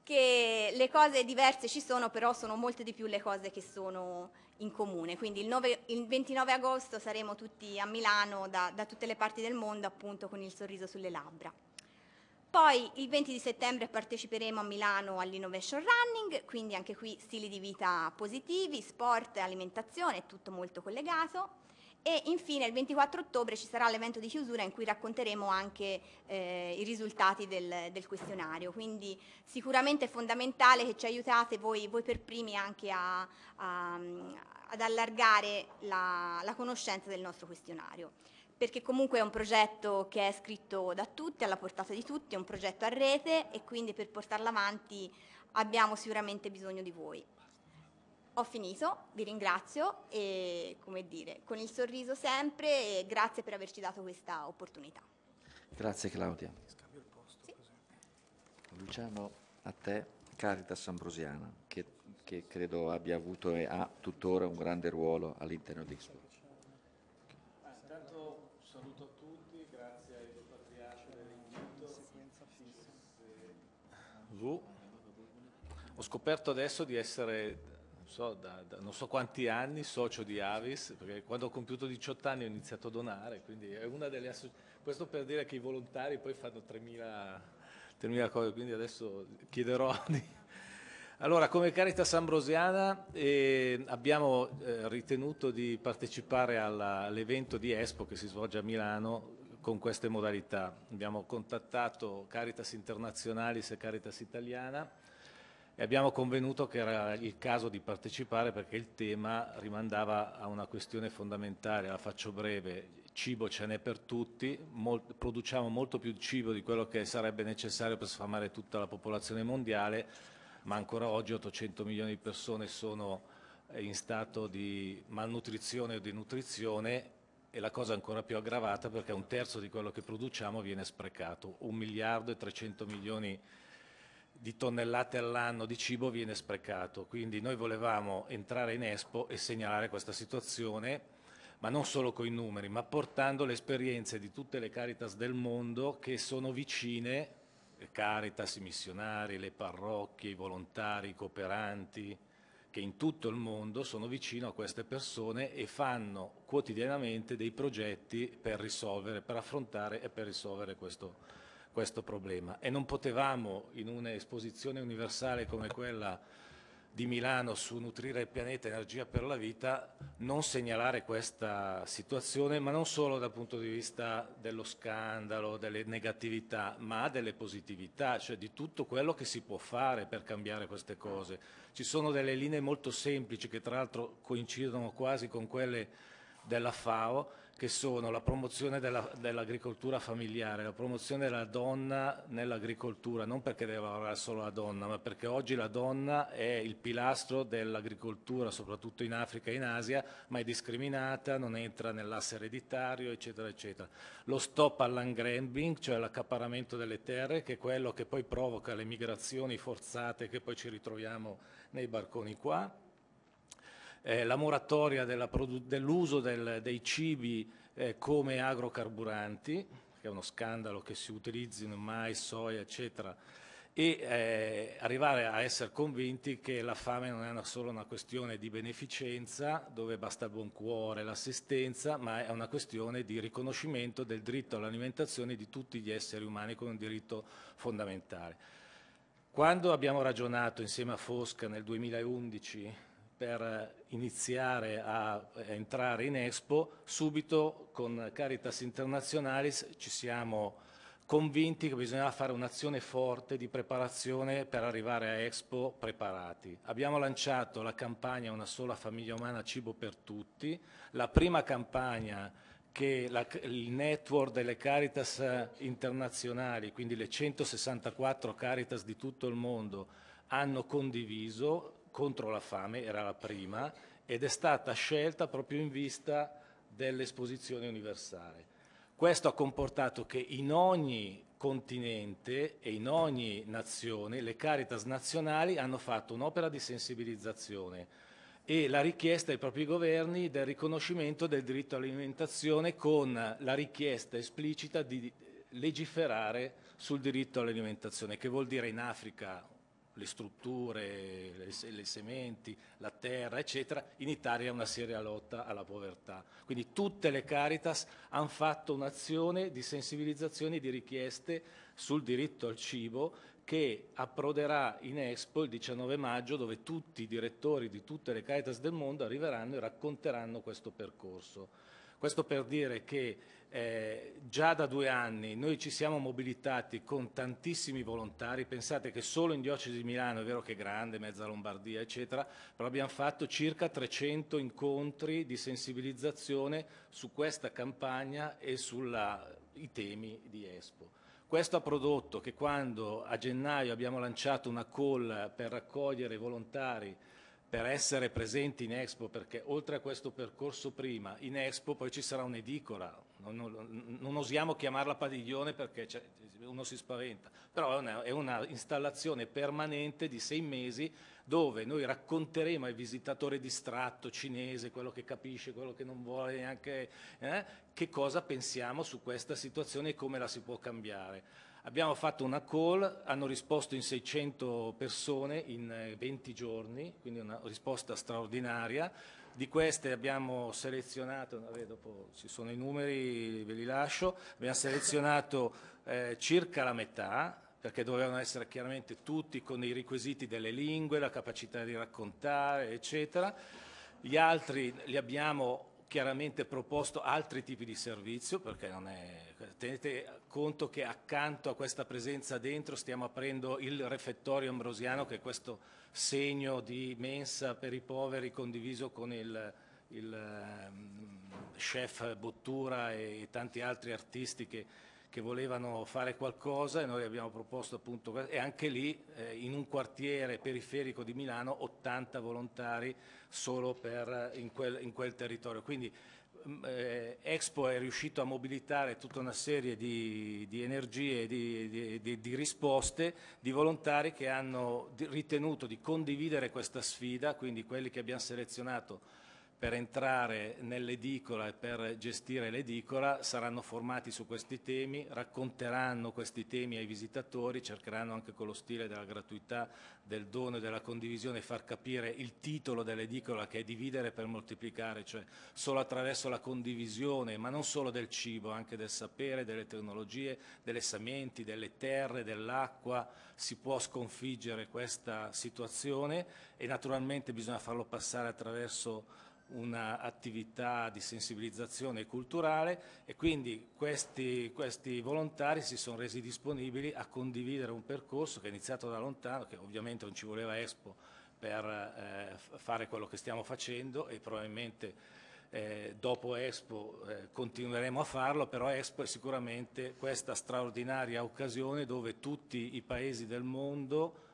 che le cose diverse ci sono, però sono molte di più le cose che sono in comune. Quindi il, 9, il 29 agosto saremo tutti a Milano, da, da, tutte le parti del mondo, appunto con il sorriso sulle labbra. Poi il 20 settembre parteciperemo a Milano all'Innovation Running, quindi anche qui stili di vita positivi, sport, alimentazione, tutto molto collegato. E infine il 24 ottobre ci sarà l'evento di chiusura in cui racconteremo anche eh, i risultati del, del, questionario. Quindi sicuramente è fondamentale che ci aiutate voi, voi per primi anche a, a, ad allargare la, la conoscenza del nostro questionario perché comunque è un progetto che è scritto da tutti, alla portata di tutti, è un progetto a rete e quindi per portarlo avanti abbiamo sicuramente bisogno di voi. Ho finito, vi ringrazio e come dire, con il sorriso sempre e grazie per averci dato questa opportunità. Grazie Claudia. Sì. Luciano, a te Caritas Ambrosiana, che, che, credo abbia avuto e ha tuttora un grande ruolo all'interno di Expo. intanto saluto a tutti, grazie ai due Patriace dell'invito. Ho scoperto adesso di essere so, da, da non so quanti anni socio di Avis, perché quando ho compiuto 18 anni ho iniziato a donare, quindi è una delle associazioni. Questo per dire che i volontari poi fanno 3.000, 3.000 cose, quindi adesso chiederò di... Allora, come Caritas Ambrosiana eh, abbiamo eh, ritenuto di partecipare all'evento di Expo che si svolge a Milano con queste modalità. Abbiamo contattato Caritas Internazionalis e Caritas Italiana e abbiamo convenuto che era il caso di partecipare perché il tema rimandava a una questione fondamentale, la faccio breve, cibo ce n'è per tutti, molt produciamo molto più cibo di quello che sarebbe necessario per sfamare tutta la popolazione mondiale, ma ancora oggi 800 milioni di persone sono eh, in stato di malnutrizione o di nutrizione e la cosa è ancora più aggravata perché un terzo di quello che produciamo viene sprecato, un miliardo e 300 milioni di persone di tonnellate all'anno di cibo viene sprecato. Quindi noi volevamo entrare in Expo e segnalare questa situazione, ma non solo con i numeri, ma portando le esperienze di tutte le Caritas del mondo che sono vicine, le Caritas, i missionari, le parrocchie, i volontari, i cooperanti, che in tutto il mondo sono vicino a queste persone e fanno quotidianamente dei progetti per risolvere, per affrontare e per risolvere questo problema questo problema e non potevamo in un'esposizione universale come quella di Milano su Nutrire il pianeta Energia per la vita non segnalare questa situazione, ma non solo dal punto di vista dello scandalo, delle negatività, ma delle positività, cioè di tutto quello che si può fare per cambiare queste cose. Ci sono delle linee molto semplici che tra l'altro coincidono quasi con quelle della FAO che sono la promozione dell'agricoltura dell familiare, la promozione della donna nell'agricoltura, non perché deve lavorare solo la donna, ma perché oggi la donna è il pilastro dell'agricoltura, soprattutto in Africa e in Asia, ma è discriminata, non entra nell'asse ereditario, eccetera, eccetera. Lo stop all'ungrabbing, cioè l'accaparamento delle terre, che è quello che poi provoca le migrazioni forzate che poi ci ritroviamo nei barconi qua eh, la moratoria dell'uso produ- del, dei cibi eh, come agrocarburanti, che è uno scandalo che si utilizzino mais, soia, eccetera, e eh, arrivare a essere convinti che la fame non è una, solo una questione di beneficenza, dove basta il buon cuore, l'assistenza, ma è una questione di riconoscimento del diritto all'alimentazione di tutti gli esseri umani come un diritto fondamentale. Quando abbiamo ragionato insieme a Fosca nel 2011 per iniziare a entrare in Expo, subito con Caritas Internationalis ci siamo convinti che bisognava fare un'azione forte di preparazione per arrivare a Expo preparati. Abbiamo lanciato la campagna Una sola famiglia umana cibo per tutti, la prima campagna che la, il network delle Caritas internazionali, quindi le 164 Caritas di tutto il mondo, hanno condiviso contro la fame, era la prima, ed è stata scelta proprio in vista dell'esposizione universale. Questo ha comportato che in ogni continente e in ogni nazione le caritas nazionali hanno fatto un'opera di sensibilizzazione e la richiesta ai propri governi del riconoscimento del diritto all'alimentazione con la richiesta esplicita di legiferare sul diritto all'alimentazione, che vuol dire in Africa le strutture, le, le sementi, la terra, eccetera, in Italia è una seria lotta alla povertà. Quindi tutte le Caritas hanno fatto un'azione di sensibilizzazione e di richieste sul diritto al cibo che approderà in Expo il 19 maggio dove tutti i direttori di tutte le Caritas del mondo arriveranno e racconteranno questo percorso. Questo per dire che eh, già da due anni noi ci siamo mobilitati con tantissimi volontari, pensate che solo in diocesi di Milano, è vero che è grande, mezza Lombardia eccetera, però abbiamo fatto circa 300 incontri di sensibilizzazione su questa campagna e sui temi di Expo. Questo ha prodotto che quando a gennaio abbiamo lanciato una call per raccogliere volontari per essere presenti in Expo, perché oltre a questo percorso prima, in Expo poi ci sarà un'edicola, non, non, non osiamo chiamarla padiglione perché uno si spaventa, però è un'installazione una, permanente di sei mesi dove noi racconteremo al visitatore distratto cinese, quello che capisce, quello che non vuole neanche, eh, che cosa pensiamo su questa situazione e come la si può cambiare. Abbiamo fatto una call, hanno risposto in 600 persone in 20 eh, giorni, quindi una risposta straordinaria. Di queste abbiamo selezionato, vabbè, dopo ci sono i numeri, ve li lascio, abbiamo selezionato eh, circa la metà, perché dovevano essere chiaramente tutti con i requisiti delle lingue, la capacità di raccontare, eccetera. Gli altri li abbiamo chiaramente proposto altri tipi di servizio, perché non è Ecco, tenete conto che accanto a questa presenza dentro stiamo aprendo il refettorio ambrosiano che è questo segno di mensa per i poveri condiviso con il, il ehm, chef Bottura e tanti altri artisti che, che, volevano fare qualcosa e noi abbiamo proposto appunto e anche lì eh, in un quartiere periferico di Milano 80 volontari solo per, in, quel, in quel territorio. Quindi, Ehm, eh, Expo è riuscito a mobilitare tutta una serie di, di energie e di, di, di, risposte di volontari che hanno ritenuto di condividere questa sfida, quindi quelli che abbiamo selezionato per entrare nell'edicola e per gestire l'edicola saranno formati su questi temi, racconteranno questi temi ai visitatori, cercheranno anche con lo stile della gratuità, del dono e della condivisione far capire il titolo dell'edicola che è dividere per moltiplicare, cioè solo attraverso la condivisione, ma non solo del cibo, anche del sapere, delle tecnologie, delle sementi, delle terre, dell'acqua, si può sconfiggere questa situazione e naturalmente bisogna farlo passare attraverso un'attività di sensibilizzazione culturale e quindi questi, questi, volontari si sono resi disponibili a condividere un percorso che è iniziato da lontano, che ovviamente non ci voleva Expo per eh, fare quello che stiamo facendo e probabilmente eh, dopo Expo eh, continueremo a farlo, però Expo è sicuramente questa straordinaria occasione dove tutti i paesi del mondo,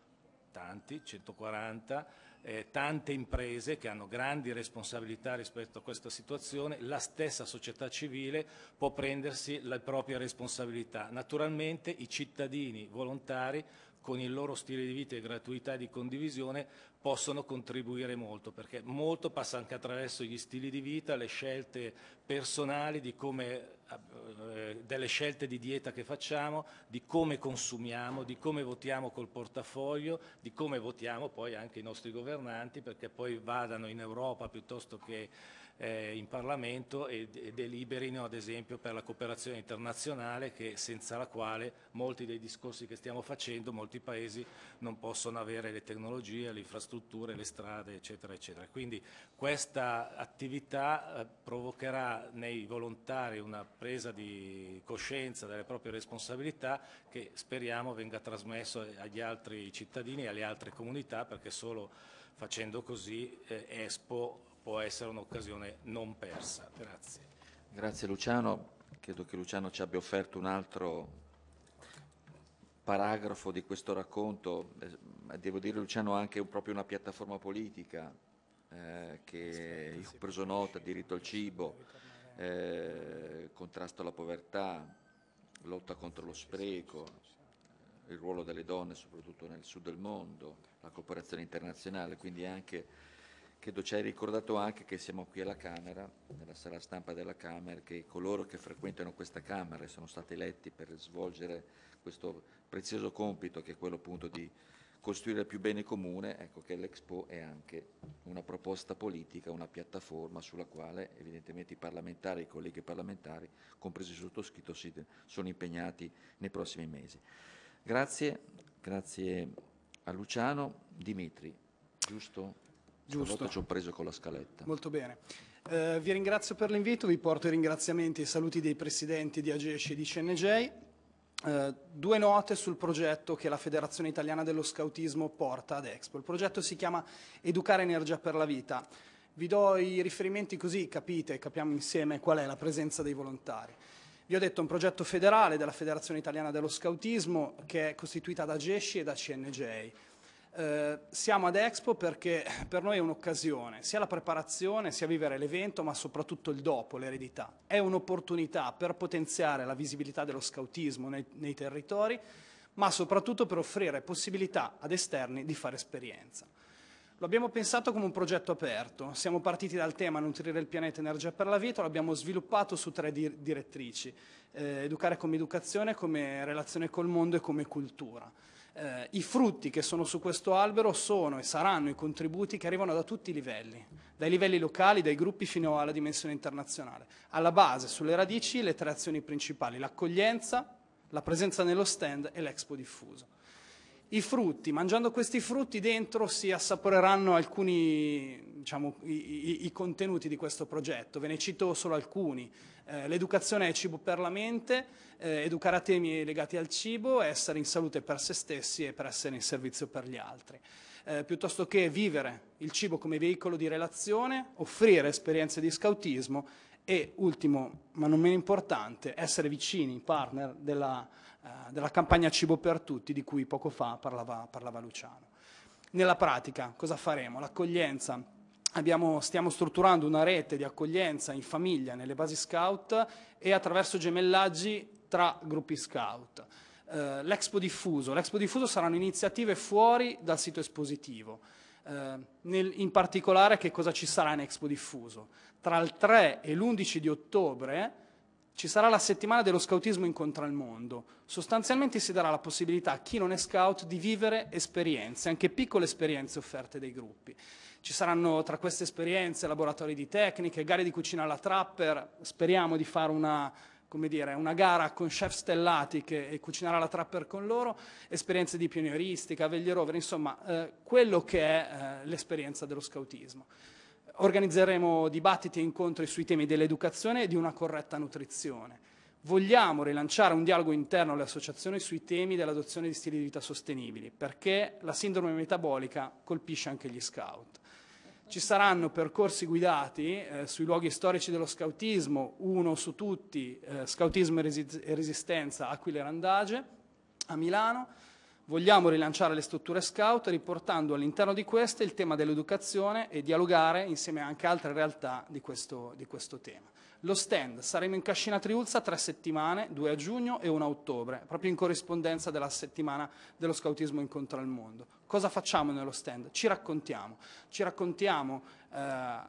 tanti, 140, eh, tante imprese che hanno grandi responsabilità rispetto a questa situazione, la stessa società civile può prendersi la propria responsabilità. Naturalmente i cittadini volontari con il loro stile di vita e gratuità di condivisione possono contribuire molto, perché molto passa anche attraverso gli stili di vita, le scelte personali di come eh, delle scelte di dieta che facciamo, di come consumiamo, di come votiamo col portafoglio, di come votiamo poi anche i nostri governanti perché poi vadano in Europa piuttosto che eh, in Parlamento e, e deliberino ad esempio per la cooperazione internazionale che, senza la quale molti dei discorsi che stiamo facendo, molti paesi non possono avere le tecnologie, le infrastrutture, le strade eccetera eccetera. Quindi questa attività eh, provocherà nei volontari una presa di coscienza delle proprie responsabilità che speriamo venga trasmesso agli altri cittadini e alle altre comunità perché solo facendo così eh, Expo può essere un'occasione non persa. Grazie. Grazie Luciano. Credo che Luciano ci abbia offerto un altro paragrafo di questo racconto. Eh, devo dire Luciano ha anche proprio una piattaforma politica eh, che io ho preso nota, diritto al cibo, eh, contrasto alla povertà, lotta contro lo spreco, il ruolo delle donne soprattutto nel sud del mondo, la cooperazione internazionale, quindi anche credo ci hai ricordato anche che siamo qui alla Camera, nella sala stampa della Camera, che coloro che frequentano questa Camera e sono stati eletti per svolgere questo prezioso compito che è quello appunto di costruire più bene comune, ecco che l'Expo è anche una proposta politica, una piattaforma sulla quale evidentemente i parlamentari, i colleghi parlamentari, compresi il sottoscritto, sono impegnati nei prossimi mesi. Grazie, grazie a Luciano. Dimitri, giusto? Giusto. ci ho preso con la scaletta. Molto bene. Eh, vi ringrazio per l'invito, vi porto i ringraziamenti e i saluti dei presidenti di AGESCI e di CNJ. Eh, due note sul progetto che la Federazione Italiana dello Scautismo porta ad Expo. Il progetto si chiama Educare Energia per la Vita. Vi do i riferimenti così capite, capiamo insieme qual è la presenza dei volontari. Vi ho detto un progetto federale della Federazione Italiana dello Scautismo che è costituita da GESCI e da CNJ. Eh, siamo ad Expo perché per noi è un'occasione, sia la preparazione, sia vivere l'evento, ma soprattutto il dopo, l'eredità. È un'opportunità per potenziare la visibilità dello scautismo nei, nei territori, ma soprattutto per offrire possibilità ad esterni di fare esperienza. Lo abbiamo pensato come un progetto aperto, siamo partiti dal tema Nutrire il pianeta Energia per la vita, l'abbiamo sviluppato su tre dir direttrici, eh, educare come educazione, come relazione col mondo e come cultura eh, i frutti che sono su questo albero sono e saranno i contributi che arrivano da tutti i livelli, dai livelli locali, dai gruppi fino alla dimensione internazionale. Alla base, sulle radici, le tre azioni principali, l'accoglienza, la presenza nello stand e l'expo diffuso. I frutti, mangiando questi frutti dentro si assaporeranno alcuni diciamo, i, i, contenuti di questo progetto, ve ne cito solo alcuni. Eh, l'educazione è cibo per la mente, eh, educare a temi legati al cibo, essere in salute per se stessi e per essere in servizio per gli altri. Eh, piuttosto che vivere il cibo come veicolo di relazione, offrire esperienze di scautismo e, ultimo ma non meno importante, essere vicini, partner della, eh, della campagna Cibo per Tutti di cui poco fa parlava, parlava Luciano nella pratica cosa faremo? L'accoglienza Abbiamo, stiamo strutturando una rete di accoglienza in famiglia nelle basi scout e attraverso gemellaggi tra gruppi scout. Eh, L'Expo Diffuso. L'Expo Diffuso saranno iniziative fuori dal sito espositivo. Eh, nel, in particolare che cosa ci sarà in Expo Diffuso? Tra il 3 e l'11 di ottobre ci sarà la settimana dello scoutismo incontra il mondo. Sostanzialmente si darà la possibilità a chi non è scout di vivere esperienze, anche piccole esperienze offerte dai gruppi. Ci saranno tra queste esperienze laboratori di tecniche, gare di cucina alla trapper, speriamo di fare una, come dire, una gara con chef stellati che, e cucinare alla trapper con loro, esperienze di pionieristica, vegli rover, insomma eh, quello che è eh, l'esperienza dello scautismo. Organizzeremo dibattiti e incontri sui temi dell'educazione e di una corretta nutrizione. Vogliamo rilanciare un dialogo interno alle associazioni sui temi dell'adozione di stili di vita sostenibili, perché la sindrome metabolica colpisce anche gli scout. Ci saranno percorsi guidati eh, sui luoghi storici dello scautismo, uno su tutti, eh, Scautismo e, Resi- e Resistenza, Aquile Randage, a Milano. Vogliamo rilanciare le strutture scout riportando all'interno di queste il tema dell'educazione e dialogare insieme anche a altre realtà di questo, di questo tema. Lo stand saremo in Cascina Triulza tre settimane, due a giugno e una a ottobre, proprio in corrispondenza della settimana dello scautismo incontro al mondo. Cosa facciamo nello stand? Ci raccontiamo. Ci raccontiamo eh,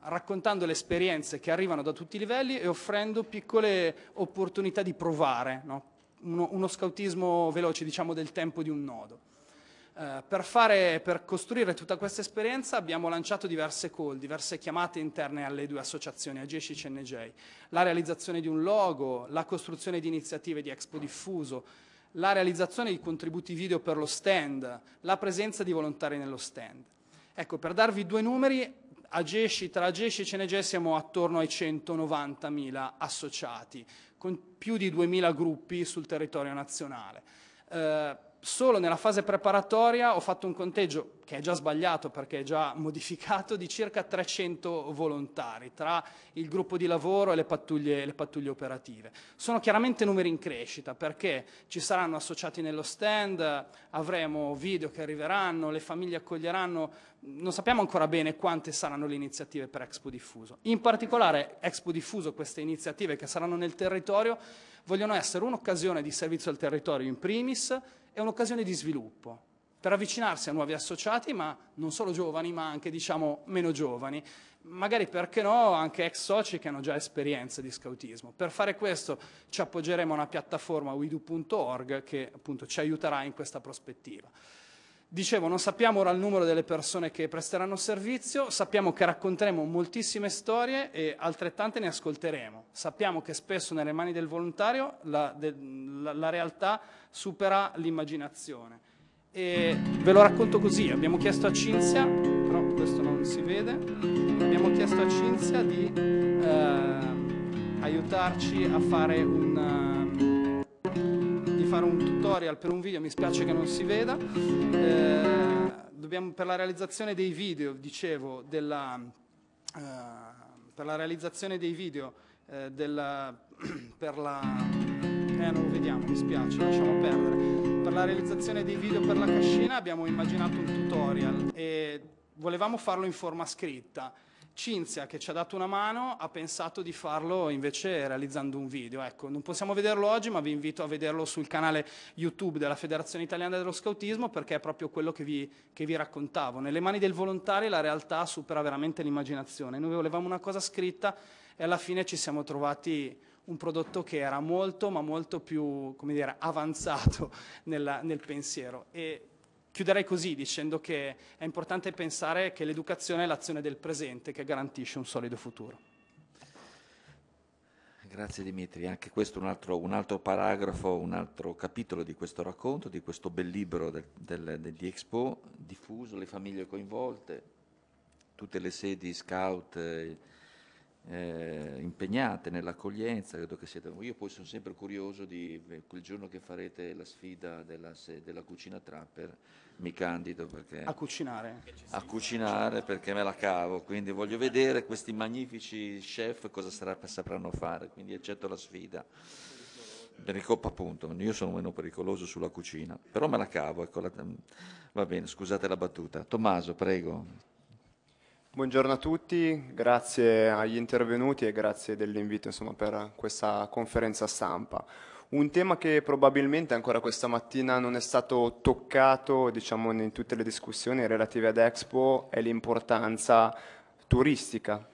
raccontando le esperienze che arrivano da tutti i livelli e offrendo piccole opportunità di provare, no? uno, uno scautismo veloce, diciamo, del tempo di un nodo. Eh, per, fare, per, costruire tutta questa esperienza abbiamo lanciato diverse call, diverse chiamate interne alle due associazioni, AGESH e CNJ, la realizzazione di un logo, la costruzione di iniziative di Expo Diffuso, la realizzazione di contributi video per lo stand, la presenza di volontari nello stand. Ecco, per darvi due numeri, Ageshi, tra Ageshi e CNJ siamo attorno ai 190.000 associati, con più di 2.000 gruppi sul territorio nazionale. Eh, solo nella fase preparatoria ho fatto un conteggio, che è già sbagliato perché è già modificato, di circa 300 volontari tra il gruppo di lavoro e le pattuglie, le pattuglie operative. Sono chiaramente numeri in crescita perché ci saranno associati nello stand, avremo video che arriveranno, le famiglie accoglieranno, non sappiamo ancora bene quante saranno le iniziative per Expo Diffuso. In particolare Expo Diffuso, queste iniziative che saranno nel territorio, vogliono essere un'occasione di servizio al territorio in primis, è un'occasione di sviluppo per avvicinarsi a nuovi associati, ma non solo giovani, ma anche diciamo meno giovani, magari perché no anche ex soci che hanno già esperienze di scautismo. Per fare questo ci appoggeremo a una piattaforma widu.org che appunto ci aiuterà in questa prospettiva. Dicevo, non sappiamo ora il numero delle persone che presteranno servizio, sappiamo che racconteremo moltissime storie e altrettante ne ascolteremo. Sappiamo che spesso nelle mani del volontario la, de, la, la realtà supera l'immaginazione. E ve lo racconto così, abbiamo chiesto a Cinzia, però questo non si vede, abbiamo chiesto a Cinzia di eh, aiutarci a fare un fare un tutorial per un video, mi spiace che non si veda. Eh, dobbiamo, per la realizzazione dei video, dicevo, della, eh, per la realizzazione dei video, eh, della, per la... eh non lo vediamo, mi spiace, lasciamo perdere. Per la realizzazione dei video per la cascina abbiamo immaginato un tutorial e volevamo farlo in forma scritta. Cinzia, che ci ha dato una mano, ha pensato di farlo invece realizzando un video. Ecco, non possiamo vederlo oggi, ma vi invito a vederlo sul canale YouTube della Federazione Italiana dello Scautismo, perché è proprio quello che vi, che vi raccontavo. Nelle mani del volontario la realtà supera veramente l'immaginazione. Noi volevamo una cosa scritta e alla fine ci siamo trovati un prodotto che era molto ma molto più dire, avanzato nella, nel pensiero e Chiuderei così dicendo che è importante pensare che l'educazione è l'azione del presente che garantisce un solido futuro. Grazie Dimitri, anche questo è un altro, un altro paragrafo, un altro capitolo di questo racconto, di questo bel libro del, del, degli Expo, diffuso, le famiglie coinvolte, tutte le sedi scout eh, impegnate nell'accoglienza, credo che siete... Io poi sono sempre curioso di eh, quel giorno che farete la sfida della, della cucina Trapper, mi candido perché... A cucinare. A cucinare perché me la cavo, quindi voglio vedere questi magnifici chef cosa sarà, sapranno fare, quindi accetto la sfida. Ricoppa appunto, io sono meno pericoloso sulla cucina, però me la cavo, ecco la... va bene, scusate la battuta. Tommaso, prego. Buongiorno a tutti, grazie agli intervenuti e grazie dell'invito insomma, per questa conferenza stampa. Un tema che probabilmente ancora questa mattina non è stato toccato, diciamo, in tutte le discussioni relative ad Expo è l'importanza turistica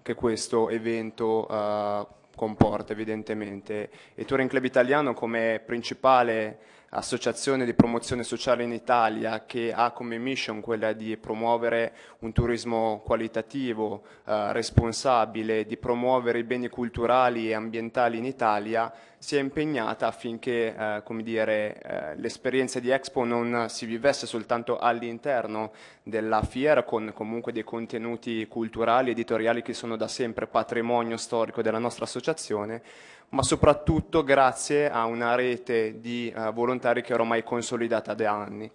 che questo evento eh, comporta evidentemente. E Touring Club Italiano come principale associazione di promozione sociale in Italia che ha come mission quella di promuovere un turismo qualitativo, eh, responsabile, di promuovere i beni culturali e ambientali in Italia, si è impegnata affinché eh, eh, l'esperienza di Expo non si vivesse soltanto all'interno della fiera con comunque dei contenuti culturali, editoriali che sono da sempre patrimonio storico della nostra associazione, ma soprattutto grazie a una rete di eh, volontari che è ormai consolidata da anni.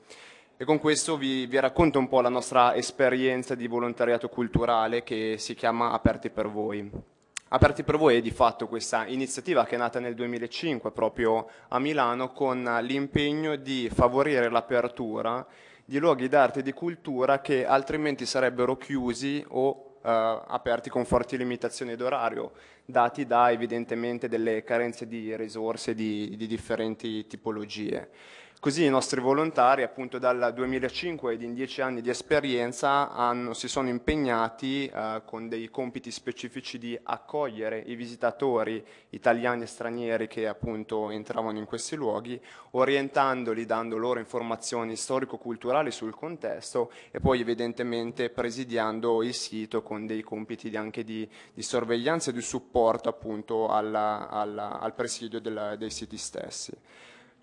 E con questo vi, vi, racconto un po' la nostra esperienza di volontariato culturale che si chiama Aperti per voi. Aperti per voi è di fatto questa iniziativa che è nata nel 2005 proprio a Milano con l'impegno di favorire l'apertura di luoghi d'arte e di cultura che altrimenti sarebbero chiusi o eh, aperti con forti limitazioni d'orario, dati da evidentemente delle carenze di risorse di, di differenti tipologie. Così i nostri volontari appunto dal 2005 ed in dieci anni di esperienza hanno, si sono impegnati eh, con dei compiti specifici di accogliere i visitatori italiani e stranieri che appunto entravano in questi luoghi, orientandoli, dando loro informazioni storico-culturali sul contesto e poi evidentemente presidiando il sito con dei compiti anche di, di sorveglianza e di supporto appunto alla, alla, al presidio della, dei siti stessi.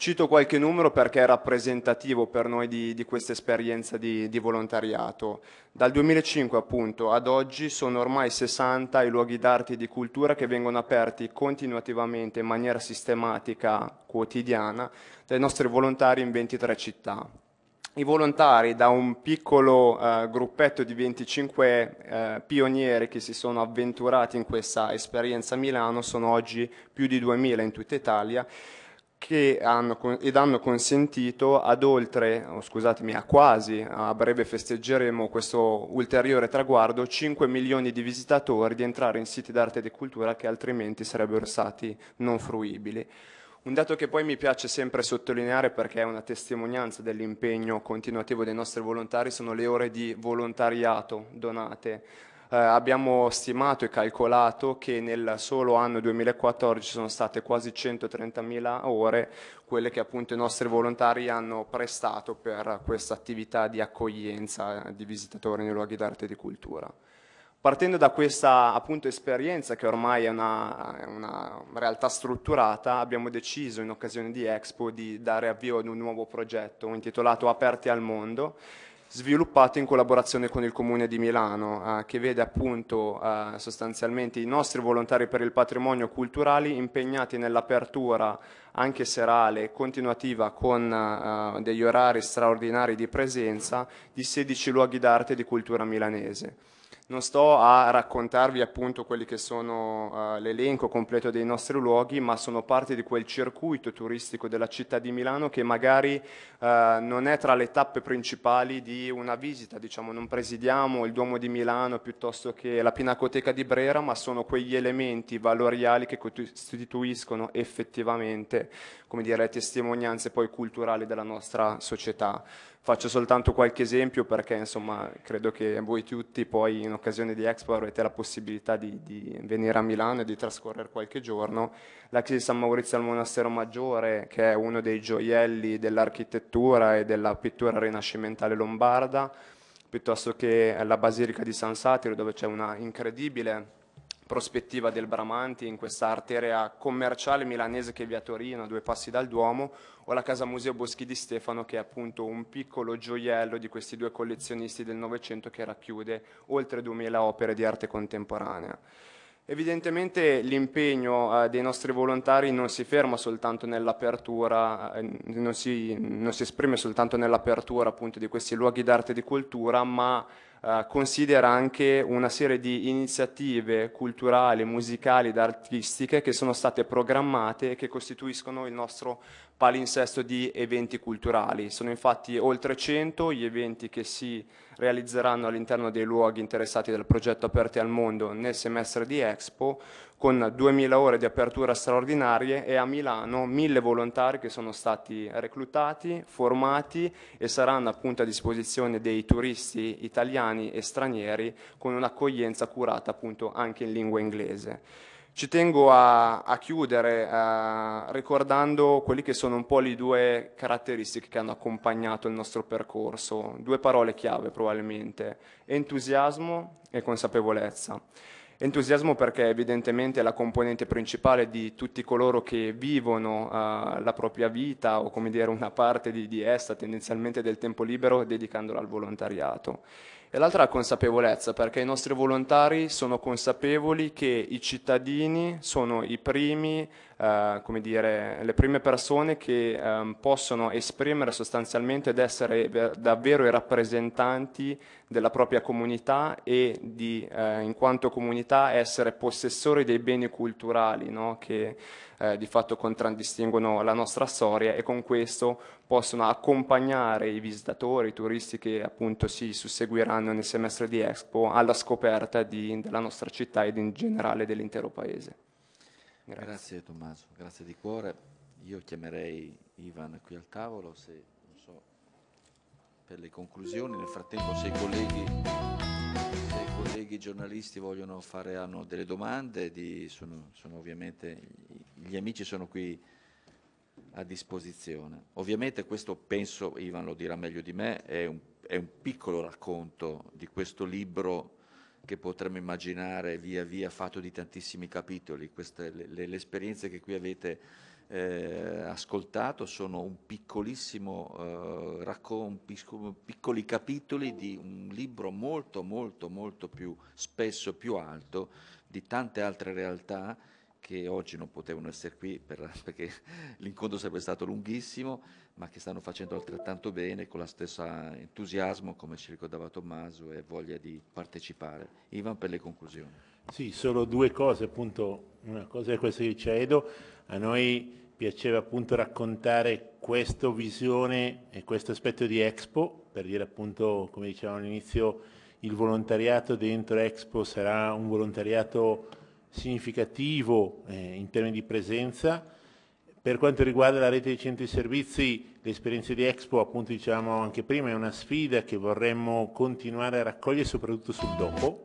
Cito qualche numero perché è rappresentativo per noi di, di questa esperienza di, di, volontariato. Dal 2005 appunto ad oggi sono ormai 60 i luoghi d'arte e di cultura che vengono aperti continuativamente in maniera sistematica, quotidiana, dai nostri volontari in 23 città. I volontari da un piccolo eh, gruppetto di 25 eh, pionieri che si sono avventurati in questa esperienza a Milano sono oggi più di 2000 in tutta Italia che hanno, ed hanno consentito ad oltre, oh, scusatemi, a quasi, a breve festeggeremo questo ulteriore traguardo, 5 milioni di visitatori di entrare in siti d'arte e di cultura che altrimenti sarebbero stati non fruibili. Un dato che poi mi piace sempre sottolineare perché è una testimonianza dell'impegno continuativo dei nostri volontari sono le ore di volontariato donate eh, abbiamo stimato e calcolato che nel solo anno 2014 sono state quasi 130.000 ore quelle che appunto i nostri volontari hanno prestato per questa attività di accoglienza di visitatori nei luoghi d'arte e di cultura. Partendo da questa appunto, esperienza che ormai è una, una, realtà strutturata, abbiamo deciso in occasione di Expo di dare avvio ad un nuovo progetto intitolato Aperti al Mondo, sviluppato in collaborazione con il Comune di Milano, eh, che vede appunto eh, sostanzialmente i nostri volontari per il patrimonio culturale impegnati nell'apertura anche serale continuativa con eh, degli orari straordinari di presenza di 16 luoghi d'arte e di cultura milanese. Non sto a raccontarvi appunto quelli che sono uh, l'elenco completo dei nostri luoghi, ma sono parte di quel circuito turistico della città di Milano che magari uh, non è tra le tappe principali di una visita, diciamo, non presidiamo il Duomo di Milano piuttosto che la Pinacoteca di Brera, ma sono quegli elementi valoriali che costituiscono effettivamente, come dire, testimonianze poi culturali della nostra società. Faccio soltanto qualche esempio perché insomma, credo che voi tutti poi in occasione di Expo avrete la possibilità di, di venire a Milano e di trascorrere qualche giorno. La chiesa di San Maurizio al Monastero Maggiore, che è uno dei gioielli dell'architettura e della pittura rinascimentale lombarda, piuttosto che la Basilica di San Satiro dove c'è una incredibile prospettiva del Bramanti in questa arteria commerciale milanese che è via Torino, a due passi dal Duomo, o la Casa Museo Boschi di Stefano che è appunto un piccolo gioiello di questi due collezionisti del Novecento che racchiude oltre 2000 opere di arte contemporanea. Evidentemente l'impegno eh, dei nostri volontari non si ferma soltanto nell'apertura, eh, non, non, si, esprime soltanto nell'apertura appunto di questi luoghi d'arte e di cultura, ma eh, considera anche una serie di iniziative culturali, musicali ed artistiche che sono state programmate e che costituiscono il nostro palinsesto di eventi culturali. Sono infatti oltre 100 gli eventi che si realizzeranno all'interno dei luoghi interessati dal progetto Aperti al Mondo nel semestre di Expo, con 2000 ore di apertura straordinarie e a Milano 1000 volontari che sono stati reclutati, formati e saranno appunto a disposizione dei turisti italiani e stranieri con un'accoglienza curata appunto anche in lingua inglese. Ci tengo a, a chiudere eh, ricordando quelli che sono un po' le due caratteristiche che hanno accompagnato il nostro percorso, due parole chiave probabilmente, entusiasmo e consapevolezza. Entusiasmo perché evidentemente è la componente principale di tutti coloro che vivono uh, la propria vita o come dire una parte di, di essa tendenzialmente del tempo libero dedicandola al volontariato e l'altra è la consapevolezza, perché i nostri volontari sono consapevoli che i cittadini sono i primi, eh, come dire, le prime persone che eh, possono esprimere sostanzialmente ed essere davvero i rappresentanti della propria comunità e di, eh, in quanto comunità, essere possessori dei beni culturali no? che eh, di fatto contraddistinguono la nostra storia e con questo possono accompagnare i visitatori, i turisti che appunto si susseguiranno nel semestre di Expo alla scoperta di, della nostra città ed in generale dell'intero paese. Grazie. grazie. Tommaso, grazie di cuore. Io chiamerei Ivan qui al tavolo se, so, per le conclusioni. Nel frattempo se i, colleghi, se i colleghi, giornalisti vogliono fare hanno delle domande, di, sono, sono ovviamente gli amici sono qui a disposizione. Ovviamente questo penso, Ivan lo dirà meglio di me, è un, è un piccolo racconto di questo libro che potremmo immaginare via via fatto di tantissimi capitoli. Queste, le, le, le esperienze che qui avete eh, ascoltato sono un piccolissimo eh, racconto, piccoli capitoli di un libro molto molto molto più spesso più alto di tante altre realtà che oggi non potevano essere qui per, perché l'incontro sarebbe stato lunghissimo, ma che stanno facendo altrettanto bene con la stessa entusiasmo, come ci ricordava Tommaso, e voglia di partecipare. Ivan per le conclusioni. Sì, solo due cose, appunto, una cosa è questa che dice Edo, a noi piaceva appunto raccontare questa visione e questo aspetto di Expo, per dire appunto, come dicevamo all'inizio, il volontariato dentro Expo sarà un volontariato significativo eh, in termini di presenza. Per quanto riguarda la rete dei centri di servizi, l'esperienza di Expo, appunto dicevamo anche prima, è una sfida che vorremmo continuare a raccogliere soprattutto sul dopo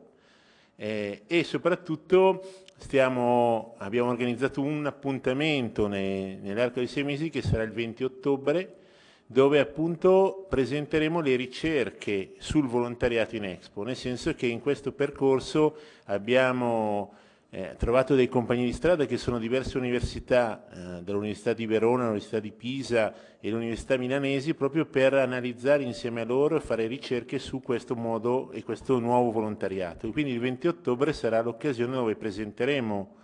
eh, e soprattutto stiamo, abbiamo organizzato un appuntamento ne, nell'arco dei sei mesi che sarà il 20 ottobre dove appunto presenteremo le ricerche sul volontariato in Expo, nel senso che in questo percorso abbiamo eh, trovato dei compagni di strada che sono diverse università, eh, dall'Università di Verona, l'Università di Pisa e l'Università Milanesi, proprio per analizzare insieme a loro e fare ricerche su questo modo e questo nuovo volontariato. Quindi il 20 ottobre sarà l'occasione dove presenteremo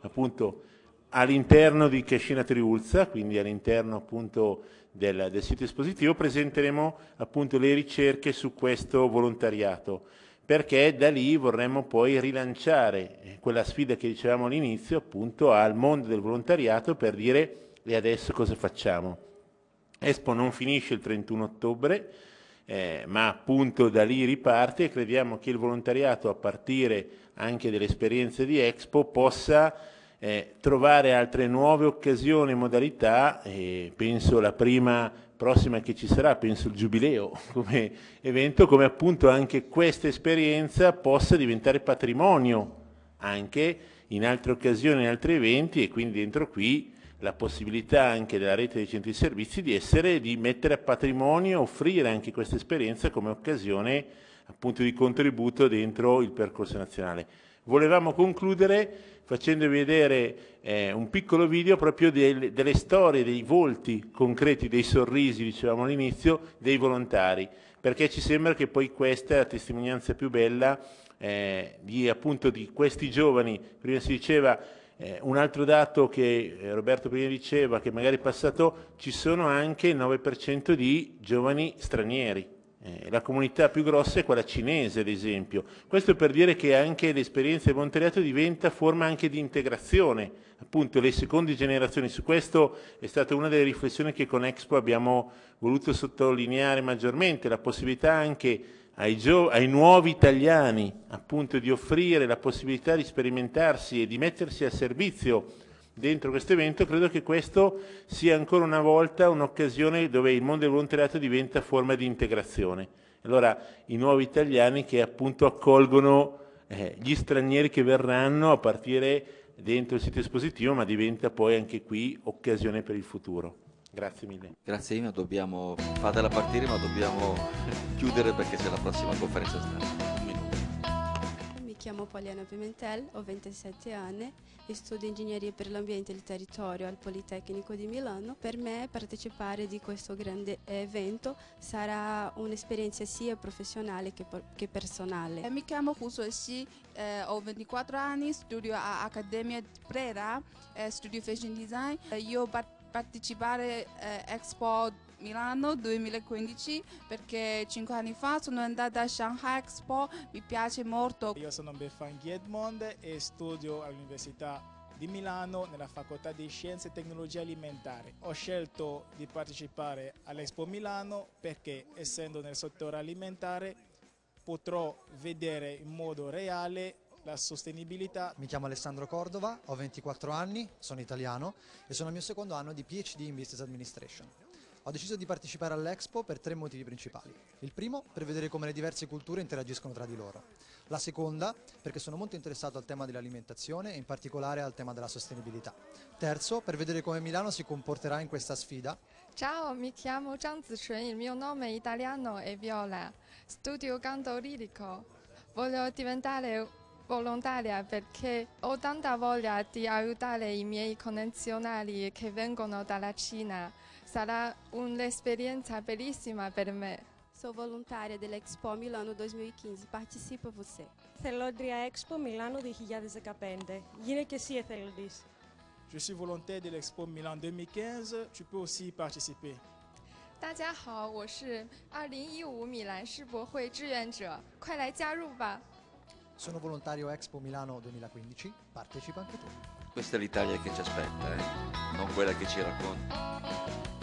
appunto all'interno di Cascina Triulza, quindi all'interno appunto del, del sito espositivo, presenteremo appunto le ricerche su questo volontariato perché da lì vorremmo poi rilanciare eh, quella sfida che dicevamo all'inizio appunto al mondo del volontariato per dire e adesso cosa facciamo. Expo non finisce il 31 ottobre, eh, ma appunto da lì riparte e crediamo che il volontariato a partire anche dalle esperienze di Expo possa eh, trovare altre nuove occasioni e modalità, eh, penso la prima prossima che ci sarà, penso il Giubileo come evento, come appunto anche questa esperienza possa diventare patrimonio anche in altre occasioni, in altri eventi e quindi dentro qui la possibilità anche della rete dei centri di servizi di essere, di mettere a patrimonio, offrire anche questa esperienza come occasione appunto di contributo dentro il percorso nazionale. Volevamo concludere facendovi vedere eh, un piccolo video proprio del, delle storie, dei volti concreti, dei sorrisi, dicevamo all'inizio, dei volontari, perché ci sembra che poi questa è la testimonianza più bella eh, di, appunto, di questi giovani. Prima si diceva eh, un altro dato che eh, Roberto prima diceva, che magari è passato, ci sono anche il 9% di giovani stranieri eh, la comunità più grossa è quella cinese, ad esempio. Questo per dire che anche l'esperienza di volontariato diventa forma anche di integrazione, appunto le seconde generazioni. Su questo è stata una delle riflessioni che con Expo abbiamo voluto sottolineare maggiormente, la possibilità anche ai, ai nuovi italiani appunto di offrire la possibilità di sperimentarsi e di mettersi a servizio dentro questo evento, credo che questo sia ancora una volta un'occasione dove il mondo del volontariato diventa forma di integrazione. Allora i nuovi italiani che appunto accolgono eh, gli stranieri che verranno a partire dentro il sito espositivo, ma diventa poi anche qui occasione per il futuro. Grazie mille. Grazie Ina, dobbiamo fatela partire, ma dobbiamo chiudere perché c'è la prossima conferenza stampa chiamo Poliana Pimentel, ho 27 anni e studio ingegneria per l'ambiente e il territorio al Politecnico di Milano. Per me partecipare di questo grande evento sarà un'esperienza sia professionale che, che personale. Eh, mi chiamo Fu Suoshi, eh, ho 24 anni, studio a Accademia Prera, eh, studio fashion design. Eh, io partecipare a eh, Expo Milano 2015 perché 5 anni fa sono andata a Shanghai Expo, mi piace molto. Io sono Befanghi Edmond e studio all'Università di Milano nella facoltà di Scienze e Tecnologie Alimentari. Ho scelto di partecipare all'Expo Milano perché essendo nel settore alimentare potrò vedere in modo reale la sostenibilità. Mi chiamo Alessandro Cordova, ho 24 anni, sono italiano e sono al mio secondo anno di PhD in Business Administration. Ho deciso di partecipare all'Expo per tre motivi principali. Il primo, per vedere come le diverse culture interagiscono tra di loro. La seconda, perché sono molto interessato al tema dell'alimentazione e in particolare al tema della sostenibilità. Terzo, per vedere come Milano si comporterà in questa sfida. Ciao, mi chiamo Zhang Zichun, il mio nome italiano è Viola. Studio canto lirico. Voglio diventare volontaria perché ho tanta voglia di aiutare i miei connazionali che vengono dalla Cina sarà un'esperienza bellissima per me. Sono voluntária dell'Expo Milano 2015. Participa você. Θελόντρια Expo Milano 2015. Γίνε και εσύ εθελοντής. Je suis volontaire de l'Expo Milan 2015. Tu peux aussi participer. 大家好，我是2015米兰世博会志愿者，快来加入吧！Sono volontario Expo Milano 2015, partecipa anche tu. Questa è l'Italia che ci aspetta, eh? non quella che ci racconta.